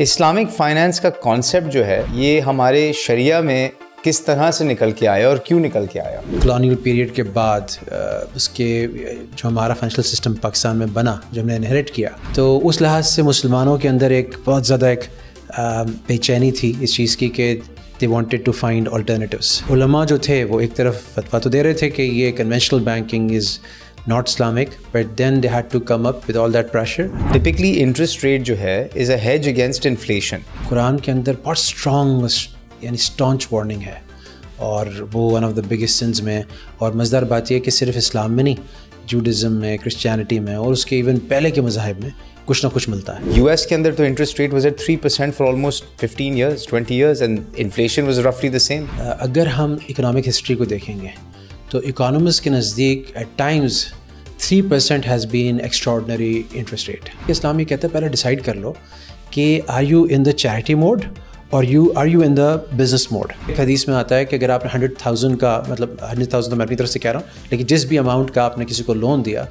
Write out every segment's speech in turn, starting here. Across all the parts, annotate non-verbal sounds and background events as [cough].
Islamic finance का concept जो है ये हमारे शरिया में किस तरह से निकल के आया और क्यों निकल के आया कॉलोनियल पीरियड के बाद उसके जो हमारा फाइनेंशियल सिस्टम पाकिस्तान में बना जो हमने इनहेरिट किया तो उस लिहाज से मुसलमानों के अंदर एक बहुत ज़्यादा एक बेचैनी थी इस चीज़ की कि they wanted to find alternatives जो थे वो एक तरफ फतवा तो दे रहे थे कि ये conventional banking is not Islamic, but then they had to come up with all that pressure. Typically, interest rate jo hai, is a hedge against inflation. Quran ke andar बहुत strong yani staunch warning hai. और वो one of the biggest sins में और मज़ेदार बात यह कि सिर्फ इस्लाम में नहीं जूडिज़म में क्रिश्चियनिटी में और उसके इवन पहले के मजाहब में कुछ ना कुछ मिलता है यूएस के अंदर तो interest rate was at three percent for almost fifteen years twenty years and inflation was रफली द सेम अगर हम इकोनॉमिक हिस्ट्री को देखेंगे तो इकोनॉमिस्ट के नज़दीक at times three percent has been extraordinary interest rate Islam ये कहते हैं पहले डिसाइड कर लो कि are you in the charity mode और you are you in the business mode एक हदीस में आता है कि अगर आपने हंड्रेड थाउजेंड का मतलब हंड्रेड थाउजेंड तो मैं अपनी तरफ से कह रहा हूँ लेकिन जिस भी अमाउंट का आपने किसी को लोन दिया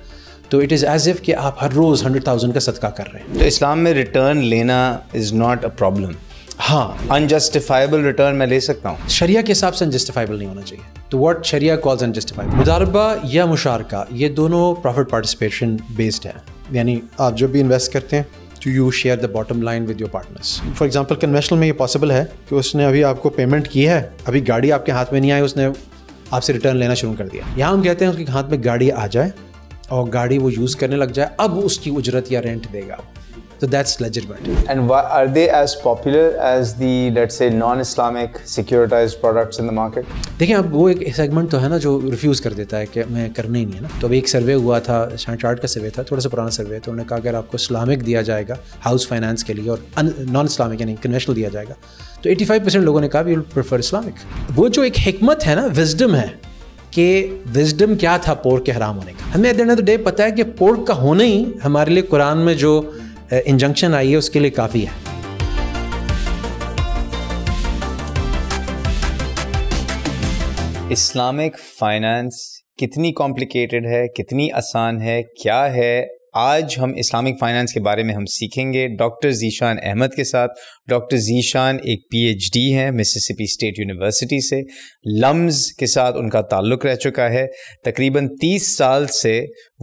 तो इट इज़ एज इफ़ कि आप हर रोज़ हंड्रेड थाउजेंड का सदका कर रहे हैं तो इस्लाम में रिटर्न लेना इज़ नॉट अ प्रॉब्लम हाँ अनजस्टिफाइबल रिटर्न मैं ले सकता हूँ शरिया के हिसाब से अनजस्टिफाइबल नहीं होना चाहिए तो वट शरिया कॉल्स अनजस्टिफाइबल मुदारबा या मुशारका ये दोनों प्रॉफिट पार्टिसिपेशन बेस्ड है यानी आप जब भी इन्वेस्ट करते हैं to you share the bottom line with your partners for example conventional में ये पॉसिबल है कि उसने अभी आपको पेमेंट की है अभी गाड़ी आपके हाथ में नहीं आई उसने आपसे रिटर्न लेना शुरू कर दिया यहाँ हम कहते हैं उसके हाथ में गाड़ी आ जाए और गाड़ी वो यूज़ करने लग जाए अब उसकी उजरत या रेंट देगा So that's Ledgerbot. And why, are they as popular as the, let's say, non-Islamic securitized products in the market? देखिए अब वो एक सेगमेंट तो है ना जो रिफ्यूज़ कर देता है कि मैं करने ही नहीं है ना तो अभी एक सर्वे हुआ था चार्ट का सर्वे था थोड़ा सा पुराना सर्वे तो उन्होंने कहा अगर आपको इस्लामिक दिया जाएगा हाउस फाइनेंस के लिए और नॉन इस्लामिक यानी कन्वेंशनल दिया जाएगा तो 85 परसेंट लोगों ने कहा वी विल प्रेफर इस्लामिक वो जो एक हमत है ना विजडम है कि विजडम क्या था पोर्क के हराम होने का हमें डे पता है कि पोर्क का होना ही हमारे लिए कुरान में जो इंजंक्शन आई है उसके लिए काफ़ी है इस्लामिक फाइनेंस कितनी कॉम्प्लिकेटेड है कितनी आसान है क्या है आज हम इस्लामिक फाइनेंस के बारे में हम सीखेंगे डॉक्टर जीशान अहमद के साथ डॉक्टर जीशान एक पीएचडी हैं मिसिसिपी स्टेट यूनिवर्सिटी से लम्स के साथ उनका ताल्लुक रह चुका है तकरीबन 30 साल से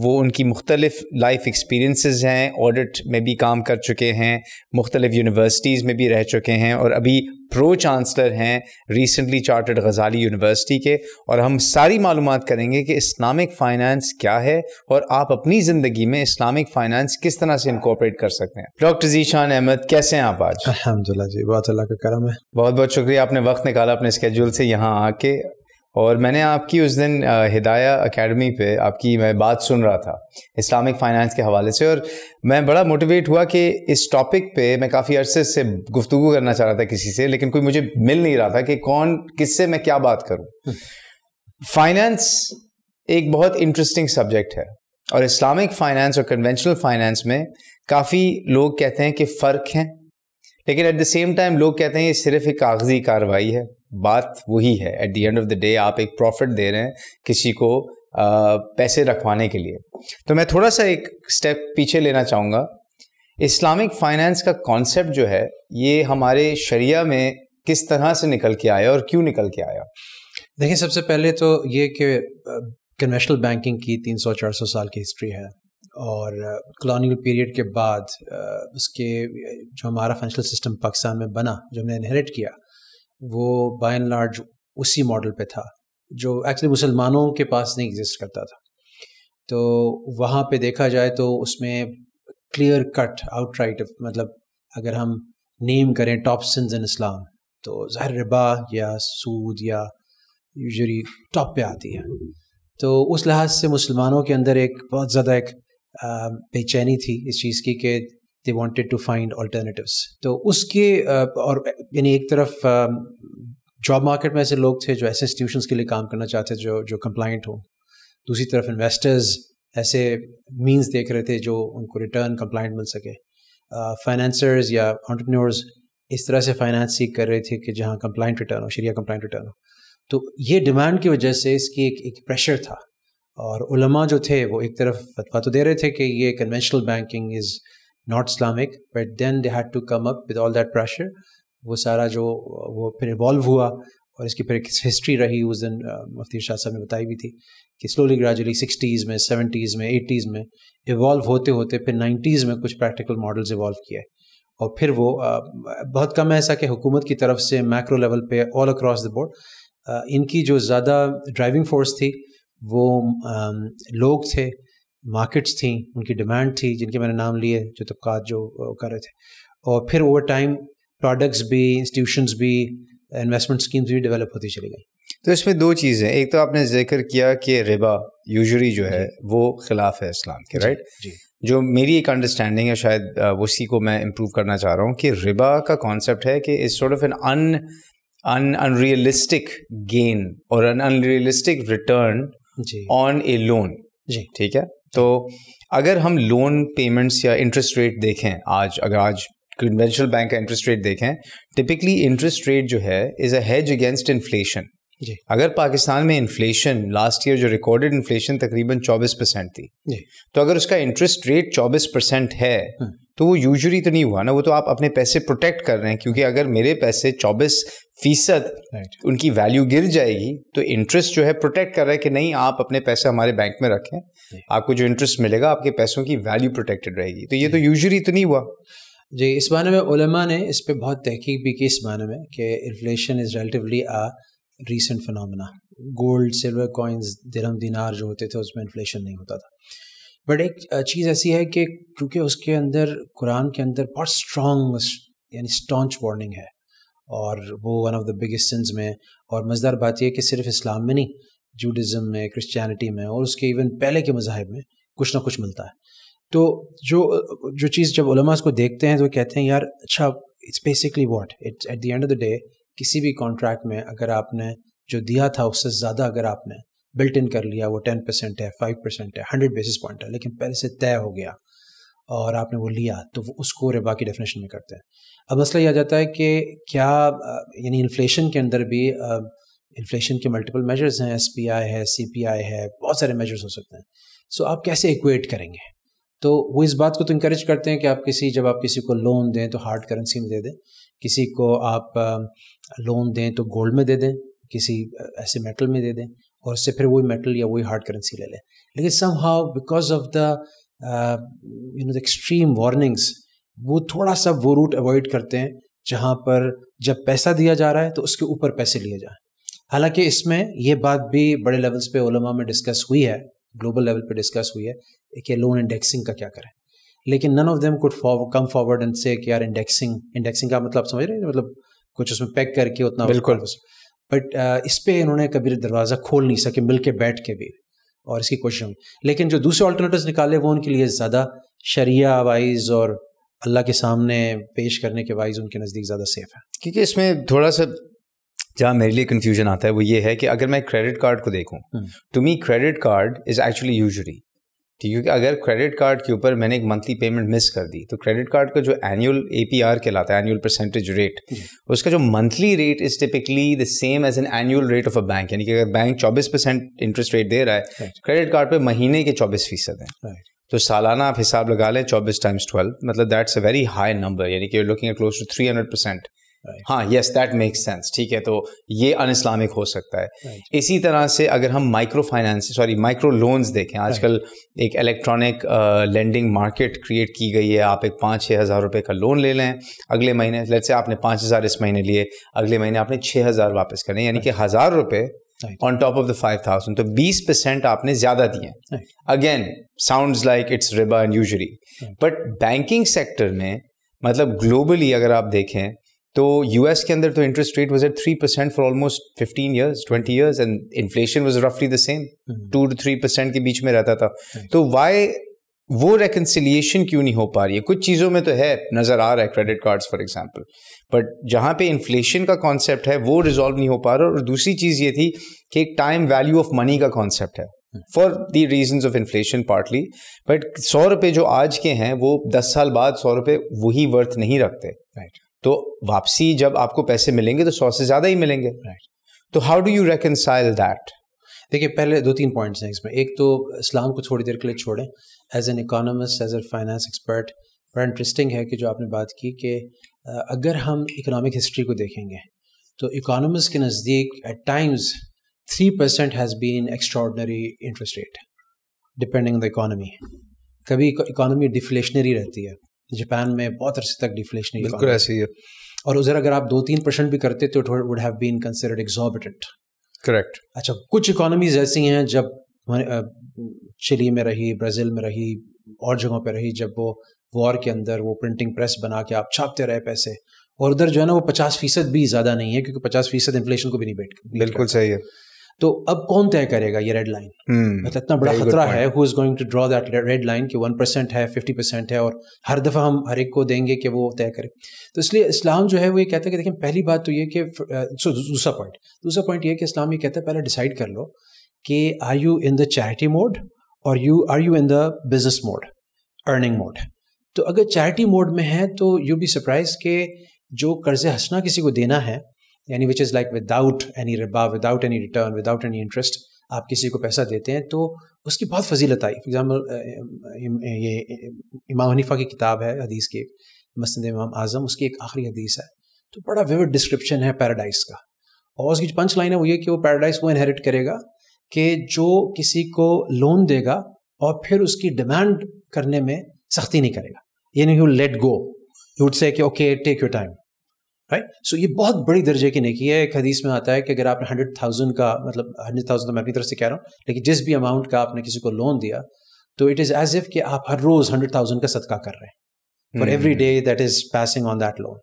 वो उनकी मुख्तलिफ लाइफ एक्सपीरियंसेस हैं ऑडिट में भी काम कर चुके हैं मुख्तलिफ यूनिवर्सिटीज़ में भी रह चुके हैं और अभी प्रो चांसलर हैं रिसेंटली चार्टर्ड गजाली यूनिवर्सिटी के और हम सारी मालूम करेंगे कि इस्लामिक फ़ाइनेंस क्या है और आप अपनी ज़िंदगी में इस्लामिक फ़ाइनेंस किस तरह से इनकॉपरेट कर सकते हैं डॉक्टर जीशान अहमद कैसे हैं आप आज अलहमदिल्ला जी बहुत अल्लाह का करम है बहुत बहुत शुक्रिया आपने वक्त निकाला अपने स्केजूल से यहाँ आके और मैंने आपकी उस दिन हिदाया एकेडमी पे आपकी मैं बात सुन रहा था इस्लामिक फाइनेंस के हवाले से और मैं बड़ा मोटिवेट हुआ कि इस टॉपिक पे मैं काफ़ी अरसे से गुफ्तु करना चाह रहा था किसी से लेकिन कोई मुझे मिल नहीं रहा था कि कौन किससे मैं क्या बात करूं फाइनेंस एक बहुत इंटरेस्टिंग सब्जेक्ट है और इस्लामिक फाइनेंस और कन्वेंशनल फाइनेंस में काफ़ी लोग कहते हैं कि फ़र्क हैं लेकिन एट द सेम टाइम लोग कहते हैं ये सिर्फ एक कागजी कार्रवाई है बात वही है at the end of the day आप एक प्रॉफिट दे रहे हैं किसी को पैसे रखवाने के लिए तो मैं थोड़ा सा एक स्टेप पीछे लेना चाहूँगा इस्लामिक फाइनेंस का कॉन्सेप्ट जो है ये हमारे शरिया में किस तरह से निकल के आया और क्यों निकल के आया देखिए सबसे पहले तो ये कि कन्वेंशनल बैंकिंग की 300-400 साल की हिस्ट्री है और कॉलोनियल पीरियड के बाद उसके जो हमारा फाइनेंशियल सिस्टम पाकिस्तान में बना जो हमने इनहेरिट किया वो बाय एंड लार्ज उसी मॉडल पे था जो एक्चुअली मुसलमानों के पास नहीं एग्जिस्ट करता था तो वहाँ पे देखा जाए तो उसमें क्लियर कट आउटराइट मतलब अगर हम नेम करें टॉप सिंस इन इस्लाम तो ज़ाहिर रिबा या सूद या यूजली टॉप पे आती है तो उस लिहाज से मुसलमानों के अंदर एक बहुत ज़्यादा एक बेचैनी थी इस चीज़ की कि they wanted to find alternative तो उसके और यानी एक तरफ जॉब मार्केट में ऐसे लोग थे जो ऐसे इंस्टीट्यूशन के लिए काम करना चाहते थे जो जो कंप्लाइंट हो दूसरी तरफ इन्वेस्टर्स ऐसे मीन्स देख रहे थे जो उनको रिटर्न कंप्लाइंट मिल सके फाइनेंसर्स या ऑन्टरप्रनोर्स इस तरह से फाइनेंस सीख कर रहे थे कि जहाँ कंप्लाइंट रिटर्न हो शरिया कंप्लाइंट रिटर्न हो तो ये डिमांड की वजह से इसकी एक एक प्रेशर था और उलमा जो थे वो एक तरफ फतवा तो दे रहे थे कि ये conventional banking is not Islamic but then they had to come up with all that pressure वो सारा जो वो फिर इवॉल्व हुआ और इसकी फिर हिस्ट्री रही उस दिन मुफ्ती शाह साहब ने बताई भी थी कि स्लोली ग्रेजुअली सिक्सटीज़ में सेवेंटीज़ में एटीज़ में इवॉल्व होते होते फिर नाइन्टीज़ में कुछ प्रैक्टिकल मॉडल्स इवॉल्व किए और फिर वो बहुत कम है ऐसा कि हुकूमत की तरफ से मैक्रो लेवल पे ऑल अक्रॉस द बोर्ड इनकी जो ज़्यादा ड्राइविंग फोर्स थी वो लोग थे मार्केट्स थी उनकी डिमांड थी जिनके मैंने नाम लिए जो तबकात जो कर रहे थे और फिर ओवर टाइम प्रोडक्ट्स भी इंस्टीट्यूशंस भी इन्वेस्टमेंट स्कीम्स भी डेवलप होती चली गई तो इसमें दो चीज़ें एक तो आपने जिक्र किया कि रिबा यूजरी जो है वो खिलाफ है इस्लाम के राइट जी, जी। जो मेरी एक अंडरस्टैंडिंग है शायद उसी को मैं इम्प्रूव करना चाह रहा हूँ कि रिबा का कॉन्सेप्ट है कि इस sort of an un un unrealistic gain और un unrealistic return on a loan जी ठीक है तो अगर हम लोन पेमेंट्स या इंटरेस्ट रेट देखें आज अगर आज कन्वेंशनल बैंक का इंटरेस्ट रेट देखें टिपिकली इंटरेस्ट रेट जो है is a hedge against inflation जी अगर पाकिस्तान में इन्फ्लेशन लास्ट ईयर जो रिकॉर्डेड इन्फ्लेशन तकरीबन 24 परसेंट थी जी तो अगर उसका इंटरेस्ट रेट 24 परसेंट है हुँ. हम्म। तो वो यूजरी तो नहीं हुआ ना वो तो आप अपने पैसे प्रोटेक्ट कर रहे हैं क्योंकि अगर मेरे पैसे चौबीस फीसद उनकी वैल्यू गिर जाएगी तो इंटरेस्ट जो है प्रोटेक्ट कर रहा है कि नहीं आप अपने पैसे हमारे बैंक में रखें आपको जो इंटरेस्ट मिलेगा आपके पैसों की वैल्यू प्रोटेक्टेड रहेगी तो ये तो यूजरी तो नहीं हुआ जी इस बारे में उलमा ने इस पर बहुत तहकीक भी की इस बारे में कि inflation is relatively a recent phenomena gold silver coins दिनम दिनार जो होते थे उसमें इन्फ्लेशन नहीं होता था बट एक चीज़ ऐसी है कि क्योंकि उसके अंदर कुरान के अंदर बहुत स्ट्रॉन्ग यानी स्टॉन्च वार्निंग है और वो one of the biggest sins में और मज़ेदार बात यह कि सिर्फ इस्लाम में नहीं जूडिज़म में क्रिश्चियनिटी में और उसके इवन पहले के मजाहब में कुछ ना कुछ मिलता है तो जो जो चीज़ जब उलमा उसको देखते हैं तो कहते हैं यार अच्छा it's basically what it's at the end of the day किसी भी कॉन्ट्रैक्ट में अगर आपने जो दिया था उससे ज़्यादा अगर आपने बिल्ट इन कर लिया वो टेन परसेंट है फाइव परसेंट है हंड्रेड बेसिस पॉइंट है लेकिन पहले से तय हो गया और आपने वो लिया तो वो उसको रिबा की डेफिनेशन में करते हैं अब मसला ये आ जाता है कि क्या यानी इन्फ्लेशन के अंदर भी इन्फ्लेशन के मल्टीपल मेजर्स हैं एस पी आई है सी पी आई है बहुत सारे मेजर्स हो सकते हैं सो आप कैसे इक्वेट करेंगे तो वो इस बात को तो इंक्रेज करते हैं कि आप किसी जब आप किसी को लोन दें तो हार्ड करेंसी में दे दें किसी को आप लोन दें तो गोल्ड में दे दें किसी ऐसे मेटल में दे दें और उससे फिर वही मेटल या वही हार्ड करेंसी ले लें लेकिन somehow because of the you know the extreme warnings वो थोड़ा सा वो रूट अवॉइड करते हैं जहाँ पर जब पैसा दिया जा रहा है तो उसके ऊपर पैसे लिए जाएँ हालांकि इसमें ये बात भी बड़े लेवल्स पे ओलमा में डिस्कस हुई है ग्लोबल लेवल पे डिस्कस हुई है कि लोन इंडेक्सिंग का क्या करें लेकिन none of them could come forward and से कि यार इंडेक्सिंग इंडेक्सिंग का मतलब समझ रहे हैं मतलब कुछ उसमें पैक करके उतना बिल्कुल बट uh, इस पर इन्होंने कभी दरवाज़ा खोल नहीं सके मिल के बैठ के भी और इसकी कोशिश लेकिन जो दूसरे ऑल्टरनेटिव निकाले वो उनके लिए ज़्यादा शरिया वाइज और अल्लाह के सामने पेश करने के वाइज उनके नज़दीक ज़्यादा सेफ है क्योंकि इसमें थोड़ा सा जहाँ मेरे लिए कन्फ्यूजन आता है वो ये है कि अगर मैं क्रेडिट कार्ड को देखूँ to me credit card is actually usury ठीक तो क्योंकि अगर क्रेडिट कार्ड के ऊपर मैंने एक मंथली पेमेंट मिस कर दी तो क्रेडिट कार्ड का जो एनुअल ए पी आर कहलाता है एनुअल परसेंटेज रेट उसका जो monthly rate is typically the same as an annual rate of a bank यानी कि अगर बैंक 24 परसेंट इंटरेस्ट रेट दे रहा है क्रेडिट कार्ड पे महीने के 24 फीसद है तो सालाना आप हिसाब लगा लें चौबीस टाइम्स ट्वेल्व मतलब that's a very high number यानी कि looking close to three hundred percent हाँ यस दैट मेक्स सेंस ठीक है तो ये अन इस्लामिक हो सकता है right. इसी तरह से अगर हम micro finance sorry micro loans देखें आजकल right. एक इलेक्ट्रॉनिक लेंडिंग मार्केट क्रिएट की गई है आप एक पाँच छः हज़ार रुपये का लोन ले लें अगले महीने लेट से आपने पाँच हज़ार इस महीने लिए अगले महीने आपने छः हज़ार वापस करें यानी right. कि हज़ार रुपये on top of the five thousand तो बीस परसेंट आपने ज्यादा दिए again sound like it's riba and usury but banking sector में मतलब ग्लोबली अगर आप देखें तो यूएस के अंदर तो interest rate was at three percent for almost fifteen years twenty years and inflation was रफली the same two to three percent के बीच में रहता था तो वाई वो रेकन्सिलियेशन क्यों नहीं हो पा रही है कुछ चीज़ों में तो है नज़र आ रहा है credit cards for example but जहाँ पे इन्फ्लेशन का कॉन्सेप्ट है वो रिजॉल्व नहीं हो पा रहा और दूसरी चीज़ ये थी कि एक टाइम वैल्यू ऑफ मनी का कॉन्सेप्ट है for the reason of inflation partly but सौ रुपये जो आज के हैं वो दस साल बाद सौ रुपये वही वर्थ नहीं रखते राइट right. तो वापसी जब आपको पैसे मिलेंगे तो सौ से ज़्यादा ही मिलेंगे right. तो how do you reconcile that देखिए पहले दो तीन पॉइंट्स हैं इसमें एक तो इस्लाम को थोड़ी देर के लिए छोड़ें as an economist as a finance expert बड़ा इंटरेस्टिंग है कि जो आपने बात की कि अगर हम इकोनॉमिक हिस्ट्री को देखेंगे तो इकोनॉमिस्ट के नज़दीक at times three percent has been extraordinary interest rate depending the economy कभी इकोनॉमी डिफ्लेशनरी रहती है जापान में बहुत अरसे तक डिफ्लेशनरी बिल्कुल ऐसे ही है और उधर अगर आप दो तीन परसेंट भी करते तो would have been considered exorbitant correct अच्छा कुछ इकोनॉमीज ऐसी हैं जब चिली में रही ब्राज़ील में रही और जगहों पर रही जब वो वॉर के अंदर वो प्रिंटिंग प्रेस बना के आप छापते रहे पैसे और उधर जो है ना वो पचास फीसद भी ज़्यादा नहीं है क्योंकि पचास फीसद इन्फ्लेशन को भी नहीं बैठ बिल्कुल सही है तो अब कौन तय करेगा ये रेड लाइन हम्म, मतलब इतना बड़ा खतरा है who is going to draw that red line कि वन परसेंट है फिफ्टी परसेंट है और हर दफ़ा हम हर एक को देंगे कि वो तय करे तो इसलिए इस्लाम जो है वो ये कहता है कि देखिए पहली बात तो ये कि दूसरा पॉइंट दूसरा पॉइंट ये कि इस्लाम ये कहता है पहले डिसाइड कर लो कि are you in the charity mode और you are you in the business mode earning mode तो अगर चैरिटी मोड में है तो यू बी सरप्राइज के जो कर्ज हंसना किसी को देना है यानी which is like without any riba without any return without any interest आप किसी को पैसा देते हैं तो उसकी बहुत फजीलत आई फॉर एग्ज़ाम्पल ये इमाम हनीफा की किताब है हदीस की एक मसंद इमाम आज़म उसकी एक आखिरी हदीस है तो बड़ा विविड डिस्क्रिप्शन है पैराडाइज का और उसकी जो पंच लाइन है वो ये कि वो पैराडाइज वो इनहेरिट करेगा कि जो किसी को लोन देगा और फिर उसकी डिमांड करने में सख्ती नहीं करेगा यानी you let go you would say okay take your time right right? So so, ये बहुत बड़ी दर्जे की नेकी है एक हदीस में आता है कि अगर आपने हंड्रेड थाउजेंड का मतलब हंड्रेड थाउजेंड तो मैं अपनी तरफ से कह रहा हूँ लेकिन जिस भी अमाउंट का आपने किसी को लोन दिया तो इट इज़ एज इफ कि आप हर रोज़ हंड्रेड थाउजेंड का सदका कर रहे हैं for every day that is passing on that loan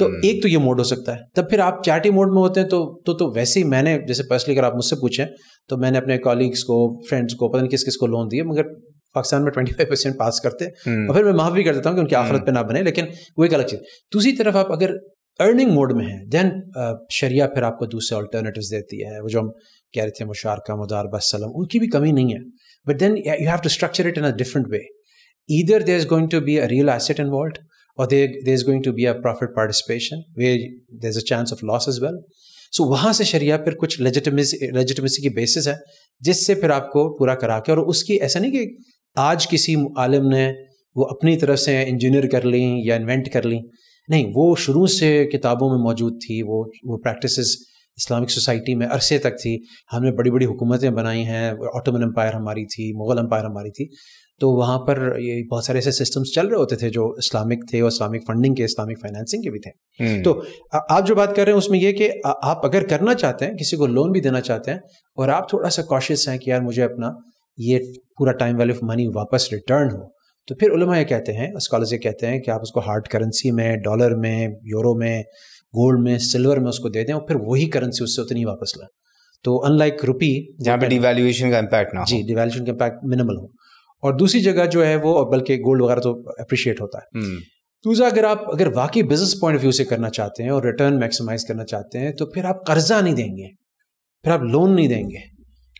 तो hmm. एक तो ये मोड हो सकता है तब फिर आप चैटी मोड में होते हैं तो तो तो वैसे ही मैंने जैसे पर्सनली अगर आप मुझसे पूछें तो मैंने अपने कॉलीग्स को फ्रेंड्स को पता नहीं किस किस को लोन दिए मगर पाकिस्तान में ट्वेंटी फाइव परसेंट पास करते हैं हम्म। और फिर मैं माफ भी कर देता हूँ कि उनकी हम्म। आफरत पे ना बने लेकिन वो एक अलग चीज़ दूसरी तरफ आप अगर अर्निंग मोड में है देन uh, शरिया फिर आपको दूसरे ऑल्टरनेटिव देती है वो जो हम कह रहे थे मुशारका मुदारबा उनकी भी कमी नहीं है but then you have to structure it in a different way either there is going to be a real asset involve और there there is going to be a profit participation way there is a chance of loss is well so वहाँ से शरिया फिर कुछ legitimacy की basis है जिससे फिर आपको पूरा करा के और उसकी ऐसा नहीं कि आज किसी आलम ने वो अपनी तरफ से इंजीनियर कर ली या इन्वेंट कर ली नहीं वो शुरू से किताबों में मौजूद थी वो वो प्रैक्टिस इस्लामिक सोसाइटी में अरसे तक थी हमने बड़ी बड़ी हुकूमतें बनाई हैं ऑटोमन एम्पायर हमारी थी मुग़ल एम्पायर हमारी थी तो वहाँ पर ये बहुत सारे ऐसे सिस्टम्स चल रहे होते थे जो इस्लामिक थे और इस्लामिक फंडिंग के इस्लामिक फाइनेंसिंग के भी थे हम्म। तो आप जो बात कर रहे हैं उसमें ये कि आप अगर करना चाहते हैं किसी को लोन भी देना चाहते हैं और आप थोड़ा सा कॉशियस हैं कि यार मुझे अपना ये पूरा टाइम वैल्यू ऑफ मनी वापस रिटर्न हो तो फिर उलमा ये कहते हैं स्कॉलर्स ये कहते हैं कि आप उसको हार्ड करेंसी में डॉलर में यूरो में गोल्ड में सिल्वर में उसको दे दें और फिर वही करेंसी उससे उतनी वापस लें तो अनलाइक रुपी जहाँ पे डिवेल्यूशन का इम्पैक्ट ना जी डिवेल्यूशन का इम्पैक्ट मिनिमल हो और दूसरी जगह जो है वो बल्कि गोल्ड वगैरह तो अप्रिशिएट होता है हम्म। दूसरा अगर आप अगर वाकई बिजनेस पॉइंट ऑफ व्यू से करना चाहते हैं और रिटर्न मैक्सिमाइज करना चाहते हैं तो फिर आप कर्जा नहीं देंगे फिर आप लोन नहीं देंगे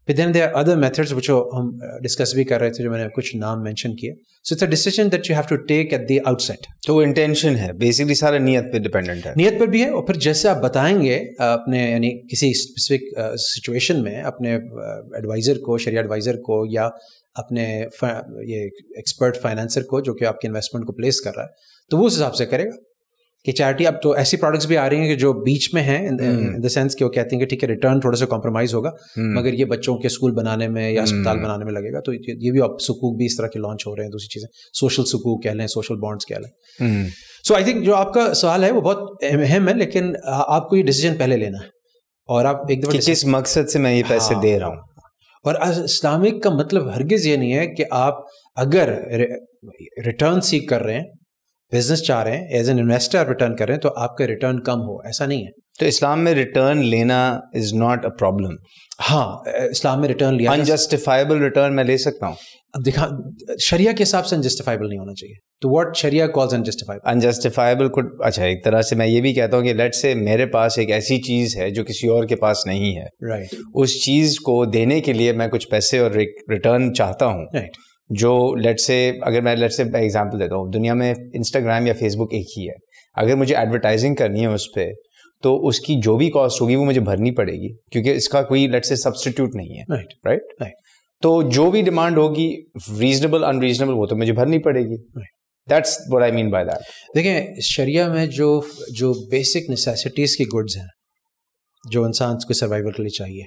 But then there are other methods which हम डिस्कस भी कर रहे थे जो मैंने कुछ नाम मेंशन किए so it's a decision that you have to take at the outset तो वो इंटेंशन है बेसिकली सारा नियत पे डिपेंडेंट है नियत पर भी है और फिर जैसे आप बताएंगे अपने यानी किसी स्पेसिफिक सिचुएशन uh, में अपने एडवाइज़र uh, को शरिया एडवाइज़र को या अपने uh, ये एक्सपर्ट फाइनेंसर को जो कि आपके इन्वेस्टमेंट को प्लेस कर रहा है तो वो उस हिसाब से करेगा कि चैरिटी अब तो ऐसी प्रोडक्ट्स भी आ रही हैं कि जो बीच में हैं इन द सेंस कि वो कहते हैं कि ठीक है रिटर्न थोड़ा सा कॉम्प्रोमाइज़ होगा हम्म। मगर ये बच्चों के स्कूल बनाने में या अस्पताल हम्म। बनाने में लगेगा तो ये भी अब सुकूक भी इस तरह के लॉन्च हो रहे हैं दूसरी चीज़ें सोशल सुकूक कह लें सोशल बॉन्ड्स कह लें सो आई थिंक जो आपका सवाल है वो बहुत अहम है लेकिन आपको ये डिसीजन पहले लेना है और आप एक दफा किस मकसद से मैं ये पैसे हाँ। दे रहा हूँ और इस्लामिक का मतलब हरगिज ये नहीं है कि आप अगर रिटर्न सीख कर रहे हैं बिजनेस चाह रहे हैं एज एन इन्वेस्टर रिटर्न कर रहे हैं तो आपका रिटर्न कम हो ऐसा नहीं है तो इस्लाम में रिटर्न लेना इज नॉट अ प्रॉब्लम हाँ इस्लाम में रिटर्न लिया अनजस्टिफाइबल रिटर्न मैं ले सकता हूँ अब दिखा शरिया के हिसाब से अनजस्टिफाइबल नहीं होना चाहिए तो what sharia calls unjustifiable unjustifiable कुछ अच्छा एक तरह से मैं ये भी कहता हूँ कि लेट से मेरे पास एक ऐसी चीज़ है जो किसी और के पास नहीं है राइट right. उस चीज़ को देने के लिए मैं कुछ पैसे और रिटर्न चाहता हूँ राइट right. जो लेट से अगर मैं लेट से एग्जांपल देता हूँ दुनिया में इंस्टाग्राम या फेसबुक एक ही है अगर मुझे एडवर्टाइजिंग करनी है उस पर तो उसकी जो भी कॉस्ट होगी वो मुझे भरनी पड़ेगी क्योंकि इसका कोई लेट से सब्सटीट्यूट नहीं है राइट राइट right. तो जो भी डिमांड होगी रीजनेबल अनरीजनेबल वो तो मुझे भरनी पड़ेगी that's what I mean by that देखें शरिया में जो जो बेसिक नेसेसिटीज़ की गुड्स हैं जो इंसान को सर्वाइवल के लिए चाहिए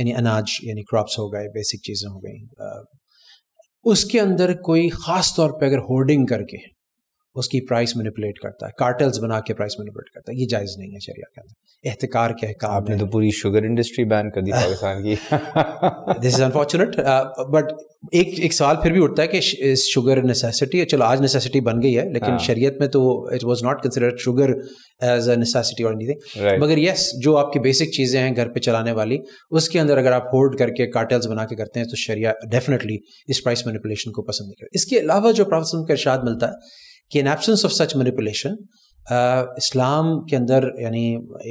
यानी अनाज यानी क्रॉप्स हो गए बेसिक चीज़ें हो गई उसके अंदर कोई ख़ास तौर पर अगर होर्डिंग करके उसकी प्राइस मैनिपुलेट करता है कार्टल्स बना के प्राइस मैनिपुलेट करता है ये जायज़ नहीं है शरिया के अंदर एहतकार के अहकाम आपने तो पूरी शुगर इंडस्ट्री बैन कर दी [laughs] पाकिस्तान की दिस इज़ अनफॉर्चुनेट बट एक एक सवाल फिर भी उठता है कि शुगर नेसेसिटी चलो आज नेसेसिटी बन गई है लेकिन हाँ. शरीयत में तो it was not considered sugar as a necessity और एनीथिंग मगर यस जो आपकी बेसिक चीज़ें हैं घर पे चलाने वाली उसके अंदर अगर आप होल्ड करके कार्टेल्स बना के करते हैं तो शरिया डेफिनेटली इस प्राइस मैनिपुलेशन को पसंद नहीं करें इसके अलावा जो प्रॉब्लम का इर्शाद मिलता है कि in absence of such manipulation Islam के अंदर यानी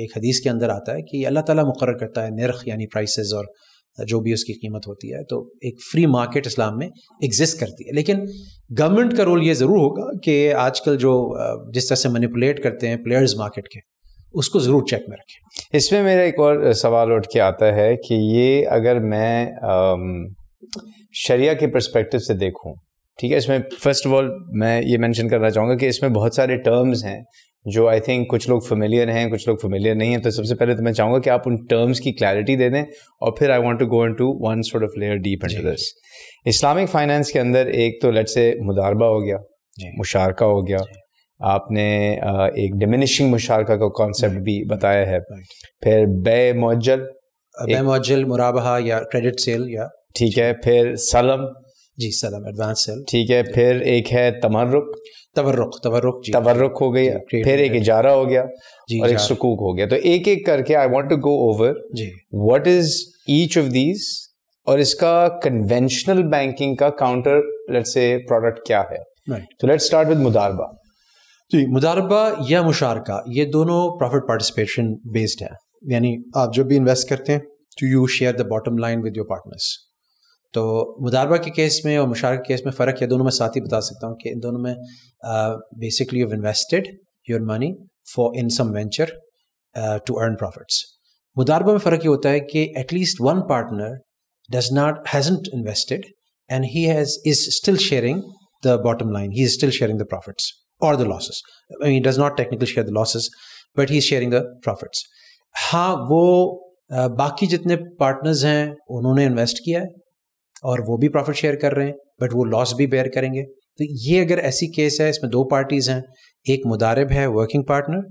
एक हदीस के अंदर आता है कि अल्लाह ताला मुकर करता है नर्ख यानी प्राइसेस और जो भी उसकी कीमत होती है तो एक फ्री मार्केट इस्लाम में एग्जिस्ट करती है लेकिन गवर्नमेंट का रोल ये ज़रूर होगा कि आजकल जो uh, जिस तरह से मनीपुलेट करते हैं प्लेयर्स मार्केट के उसको ज़रूर चेक में रखें इसमें मेरा एक और सवाल उठ के आता है कि ये अगर मैं um, शरिया के परस्पेक्टिव से देखूँ ठीक है इसमें फर्स्ट ऑफ ऑल मैं ये मेंशन करना चाहूँगा कि इसमें बहुत सारे टर्म्स हैं जो आई थिंक कुछ लोग फेमिलियर हैं कुछ लोग फेमिलियर नहीं हैं तो सबसे पहले तो मैं चाहूँगा कि आप उन टर्म्स की क्लैरिटी दे दें और फिर I want to go into one sort of layer deep and this Islamic finance के अंदर एक तो लेट से मुदारबा हो गया मुशारका हो गया आपने एक डिमिनिशिंग मुशारका का कॉन्सेप्ट भी बताया है फिर बे मौजल बे मौजल मुराबहा या क्रेडिट सेल या ठीक है फिर सलम जी सलम एडवांस सेल ठीक है फिर एक है तमर्रुक तवरुक तवरुक जी तवरुक हो गया फिर एक इजारा हो गया और एक सुकूक हो गया तो एक एक करके I want to go over जी what is each of these और इसका कन्वेंशनल बैंकिंग का काउंटर लेट्स से प्रोडक्ट क्या है तो लेट्स स्टार्ट विद मुदारबा जी मुदारबा या मुशारका ये दोनों प्रॉफिट पार्टिसिपेशन बेस्ड है यानी आप जो भी इन्वेस्ट करते हैं to you share the bottom line with your partners तो मुदारबा के केस में और मुशार के केस में फ़र्क यह दोनों में साथ ही बता सकता हूँ कि इन दोनों में basically you invested your money for in some venture to earn profits मुदारबा में फ़र्क ये होता है कि at least one partner does not hasn't invested and he has is still sharing the bottom line he is still sharing the profits और the losses he does not technically share the losses but he is sharing the profits हाँ वो uh, बाकी जितने partners हैं उन्होंने invest किया है और वो भी प्रॉफिट शेयर कर रहे हैं बट वो लॉस भी बेयर करेंगे तो ये अगर ऐसी केस है इसमें दो पार्टीज़ हैं एक मुदारब है वर्किंग पार्टनर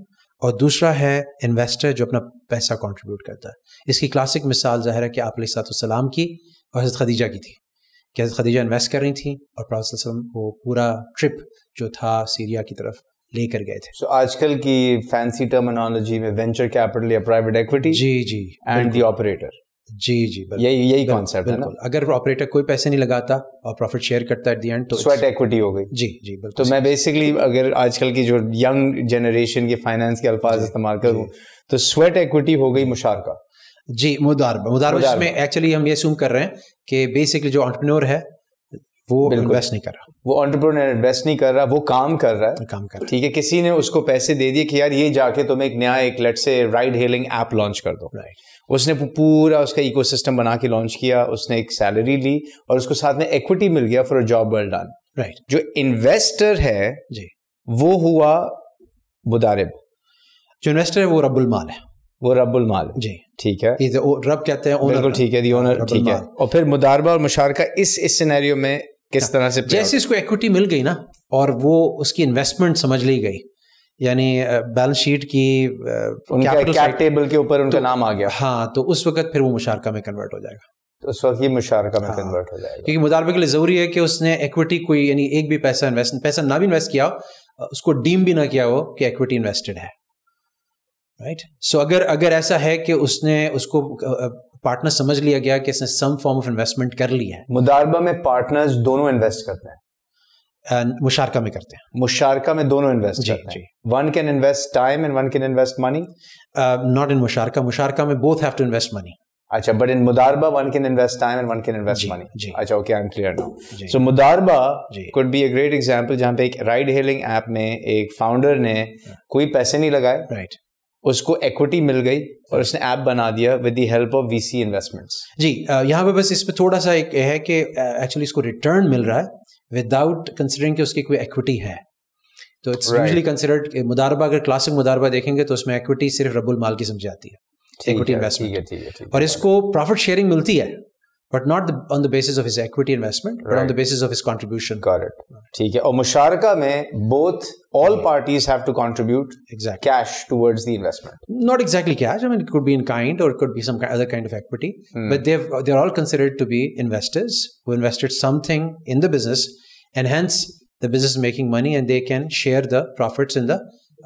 और दूसरा है इन्वेस्टर जो अपना पैसा कंट्रीब्यूट करता है इसकी क्लासिक मिसाल ज़ाहिर है कि आप सलाम की और हज़रत खदीजा की थी कि हज़रत खदीजा इन्वेस्ट कर रही थी और प्रोफेसर वो पूरा ट्रिप जो था सीरिया की तरफ लेकर गए थे so, आजकल की फैंसी टर्मिनोलॉजी में वेंचर कैपिटल या प्राइवेट एक्विटी जी जी एंड ऑपरेटर जी जी यही यही कॉन्सेप्ट है ना अगर ऑपरेटर कोई पैसे नहीं लगाता और प्रॉफिट शेयर करता एट दी एंड तो स्वेट एक्विटी हो गई जी जी बिल्कुल तो मैं बेसिकली अगर आजकल की जो यंग जनरेशन के फाइनेंस के अल्फाज इस्तेमाल करूँ तो स्वेट एक्विटी हो गई मुशारका जी मुदारबा मुदारबा इसमें एक्चुअली हम ये सूम कर रहे हैं कि बेसिकली जो ऑन्टरप्रनोर है वो इन्वेस्ट नहीं कर रहा वो ऑन्टरप्रोनर इन्वेस्ट नहीं कर रहा वो काम कर रहा है काम कर रहा ठीक है किसी ने उसको पैसे दे दिए कि यार ये जाके तुम एक नया एक लेट से राइड हेलिंग ऐप लॉन्च कर दो राइट उसने पूरा उसका इकोसिस्टम बना के लॉन्च किया उसने एक सैलरी ली और उसको साथ में इक्विटी मिल गया for a job well done right जो इन्वेस्टर है जी वो हुआ बुदारिब जो इन्वेस्टर है वो रबुल माल है वो रबुल माल जी ठीक है तो रब कहते हैं बिल्कुल ठीक है ओनर ठीक है और फिर मुदारबा और मुशारका इस इस सिनेरियो में किस तरह से जैसे इसको इक्विटी मिल गई ना और वो उसकी इन्वेस्टमेंट समझ ली गई यानी बैलेंस शीट की उनका टेबल के ऊपर उनका तो, नाम आ गया हाँ तो उस वक्त फिर वो मुशारका में कन्वर्ट हो जाएगा तो उस वक्त ही मुशारका में हाँ, कन्वर्ट हो जाएगा क्योंकि मुदारबे के लिए ज़रूरी है कि उसने इक्विटी कोई यानी एक भी पैसा इन्वेस्ट पैसा ना भी इन्वेस्ट किया उसको डीम भी ना किया हो कि इक्विटी इन्वेस्टेड है राइट right? सो so, अगर अगर ऐसा है कि उसने उसको पार्टनर समझ लिया गया कि इसने सम फॉर्म ऑफ इन्वेस्टमेंट कर लिया है मुदारबा में पार्टनर्स दोनों इन्वेस्ट करते हैं मुशारका में करते हैं मुशारका में दोनों इन्वेस्ट जी, करते हैं one can invest time and one can invest money not in musharaka मुशारका में both have to invest money अच्छा but in mudaraba one can invest time and one can invest money अच्छा okay I am clear now so mudaraba could be a great example जहां पे एक ride hailing app में एक founder ने कोई पैसे नहीं लगाए राइट उसको एक्विटी मिल गई और उसने ऐप बना दिया with the help of VC investments जी यहाँ पे बस इस पर थोड़ा सा एक है कि एक्चुअली इसको रिटर्न मिल रहा है विदाउट कंसिडरिंग उसकी कोई एक्विटी है तो इट्स यूजली कंसिडर्ड मुदारबा अगर क्लासिक मुदारबा देखेंगे तो उसमें इक्विटी सिर्फ रबुल माल की समझ आती है इक्विटी इन्वेस्टमेंट और इसको प्रॉफिट शेयरिंग मिलती है but not the, on the basis of his equity investment, right. but on the basis of his contribution. Got it. ठीक है और मुशारका में both all hmm. parties have to contribute exactly. cash towards the investment. Not exactly cash. I mean, it could be in kind or it could be some other kind of equity. Hmm. But they they're all considered to be investors who invested something in the business, and hence the business is making money, and they can share the profits in the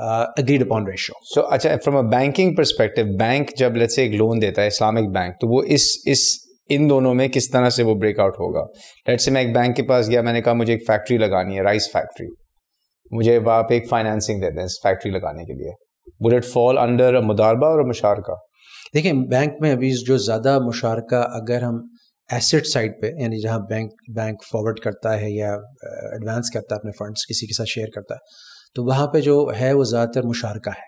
uh, agreed upon ratio. So, अच्छा, from a banking perspective, bank जब let's say एक loan देता है Islamic bank, तो वो इस इस इन दोनों में किस तरह से वो ब्रेकआउट होगा लेट से मैं एक बैंक के पास गया मैंने कहा मुझे एक फैक्ट्री लगानी है राइस फैक्ट्री मुझे आप एक फाइनेंसिंग दे दें इस फैक्ट्री लगाने के लिए बुलेट फॉल अंडर मुदारबा और मुशारका देखिए बैंक में अभी जो ज़्यादा मुशारका अगर हम एसेट साइड पे यानी जहाँ बैंक बैंक फॉरवर्ड करता है या एडवांस uh, करता है अपने फंड्स किसी के साथ शेयर करता है तो वहाँ पे जो है वो ज़्यादातर मुशारका है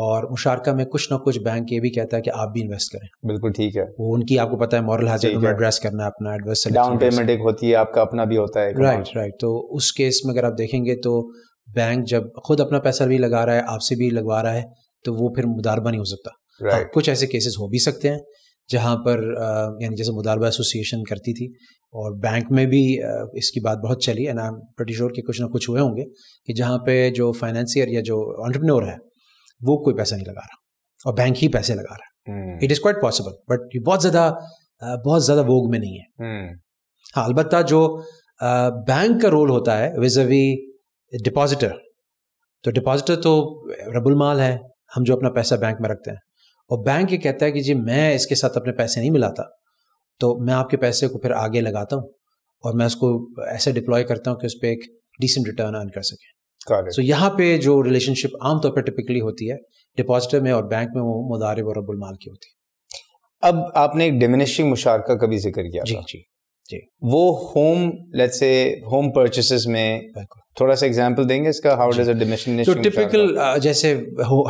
और मुशारका में कुछ ना कुछ बैंक ये भी कहता है कि आप भी इन्वेस्ट करें बिल्कुल ठीक है वो उनकी आपको पता है मॉरल हाजिर को एड्रेस करना है अपना एडवर्स डाउन पेमेंट एक होती है आपका अपना भी होता है राइट राइट तो उस केस में अगर आप देखेंगे तो बैंक जब खुद अपना पैसा भी लगा रहा है आपसे भी लगवा रहा है तो वो फिर मुदारबा नहीं हो सकता कुछ ऐसे केसेस हो भी सकते हैं जहाँ पर यानी जैसे मुदारबा एसोसिएशन करती थी और बैंक में भी इसकी बात बहुत चली and I am pretty sure कि कुछ ना कुछ हुए होंगे कि जहाँ पे जो फाइनेंसियर या जो ऑन्टरप्रनोर है वो कोई पैसा नहीं लगा रहा और बैंक ही पैसे लगा रहा है it is quite possible but ये बहुत ज़्यादा बहुत ज़्यादा वोग में नहीं है हम्म। हाँ अलबत् जो बैंक का रोल होता है विज वी डिपॉजिटर तो डिपॉजिटर तो रबुल माल है हम जो अपना पैसा बैंक में रखते हैं और बैंक ये कहता है कि जी मैं इसके साथ अपने पैसे नहीं मिलाता तो मैं आपके पैसे को फिर आगे लगाता हूँ और मैं उसको ऐसे डिप्लॉय करता हूँ कि उस पर एक डिसेंट रिटर्न अर्न कर सकें सो यहाँ पे जो रिलेशनशिप आमतौर पर टिपिकली होती है डिपॉजिटर में और बैंक में वो मुदारब और माल की होती है अब आपने एक डिमिनिशिंग मुशार का कभी जिक्र किया जी जी जी वो home let's say home purchase में थोड़ा सा एग्जांपल देंगे इसका हाउ डज डिमिनिशिंग तो टिपिकल जैसे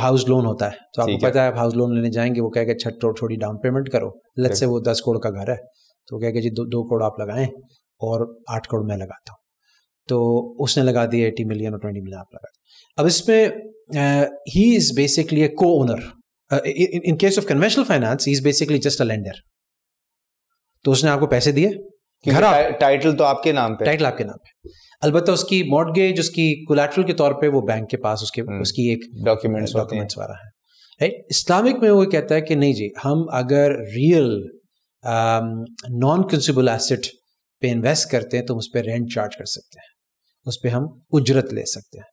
हाउस लोन होता है तो आपको पता है आप हाउस लोन लेने जाएंगे वो कहेगा छठ करोड़ थोड़ी डाउन पेमेंट करो लेट्स से वो दस करोड़ का घर है तो कहेगा जी दो, दो करोड़ आप लगाएं और आठ करोड़ मैं लगाता हूँ तो उसने लगा दिया एटी मिलियन और ट्वेंटी मिलियन आप लगा अब इसमें he is basically a co-owner in case of conventional finance he is basically just a lender तो उसने आपको पैसे दिए घर टाइटल तो आपके नाम पे टाइटल आपके नाम पे अलबत्त उसकी मॉडगेज उसकी कोलेट्रल के तौर पे वो बैंक के पास उसके हम्म। उसकी एक डॉक्यूमेंट्स डॉक्यूमेंट्स वाला है राइट इस्लामिक में वो कहता है कि नहीं जी हम अगर रियल नॉन कंज्यूबल एसेट पे इन्वेस्ट करते हैं तो हम उस पर रेंट चार्ज कर सकते हैं उस पर हम उजरत ले सकते हैं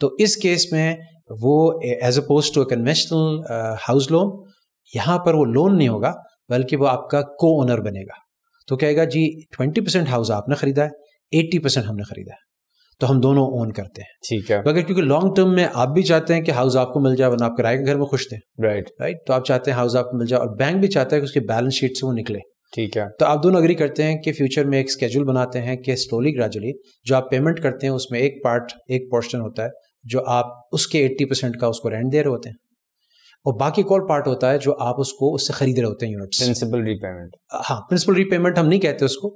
तो इस केस में वो as opposed to conventional house loan यहाँ पर वो लोन नहीं होगा बल्कि वो आपका को ओनर बनेगा तो कहेगा जी ट्वेंटी परसेंट हाउस आपने खरीदा है एट्टी परसेंट हमने खरीदा है तो हम दोनों ओन करते हैं ठीक है मगर क्योंकि लॉन्ग टर्म में आप भी चाहते हैं कि हाउस आपको मिल जाए वरना आप किराए के घर में खुश थे राइट राइट तो आप चाहते हैं हाउस आपको मिल जाए और बैंक भी चाहता है कि उसके बैलेंस शीट से वो निकले ठीक है तो आप दोनों अग्री करते हैं कि फ्यूचर में एक स्केड्यूल बनाते हैं कि स्लोली ग्रेजुअली जो आप पेमेंट करते हैं उसमें एक पार्ट एक पोर्शन होता है जो आप उसके 80 परसेंट का उसको रेंट दे रहे होते हैं और बाकी कॉल पार्ट होता है जो आप उसको उससे खरीद रहे होते हैं यूनिट प्रिंसिपल रीपेमेंट हाँ प्रिंसिपल रीपेमेंट हम नहीं कहते उसको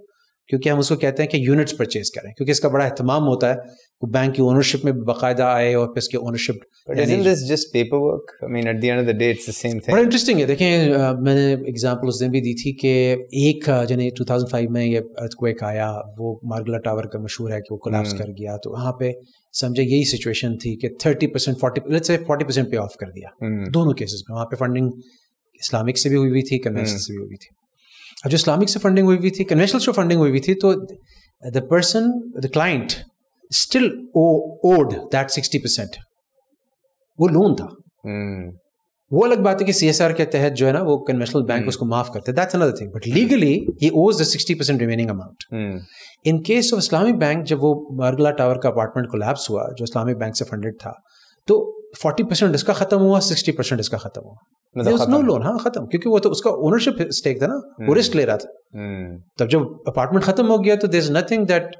क्योंकि हम उसको कहते हैं कि यूनिट्स परचेज करें क्योंकि इसका बड़ा अहतमाम होता है वो बैंक की ओनरशिप में बाकायदा आए और फिर इसके ओनरशिप बड़ा इंटरेस्टिंग है देखें मैंने एग्जाम्पल उस दिन भी दी थी कि एक यानी uh, 2005 में ये अर्थक्वेक आया वो मार्गला टावर का मशहूर है कि वो कोलैप्स hmm. कर गया तो वहाँ पे समझे यही सिचुएशन थी कि थर्टी परसेंट फोर्टी से फोर्टी परसेंट पे ऑफ कर दिया hmm. दोनों केसेस में वहाँ पे फंडिंग इस्लामिक से भी हुई हुई थी कन्वेंशन hmm. से भी हुई थी अब जो इस्लामिक से फंडिंग हुई हुई थी कन्वेंशनल से फंडिंग हुई हुई थी तो the person the client still owed that sixty percent वो लोन था hmm. वो अलग बात है कि सी एस आर के तहत जो है ना वो कन्वेंशनल बैंक hmm. उसको माफ करते हैं that's another thing but legally he owes the sixty percent remaining amount in case of Islamic bank जब वो मरगला टावर का अपार्टमेंट को हुआ जो इस्लामिक बैंक से फंडेड था तो फोर्टी परसेंट इसका खत्म हुआ सिक्सटी परसेंट इसका खत्म हुआ नो मतलब लोन हाँ खत्म क्योंकि वो तो उसका ओनरशिप स्टेक था ना वो रिस्क हम्म। ले रहा था हम्म। तब जब अपार्टमेंट खत्म हो गया तो there is nothing that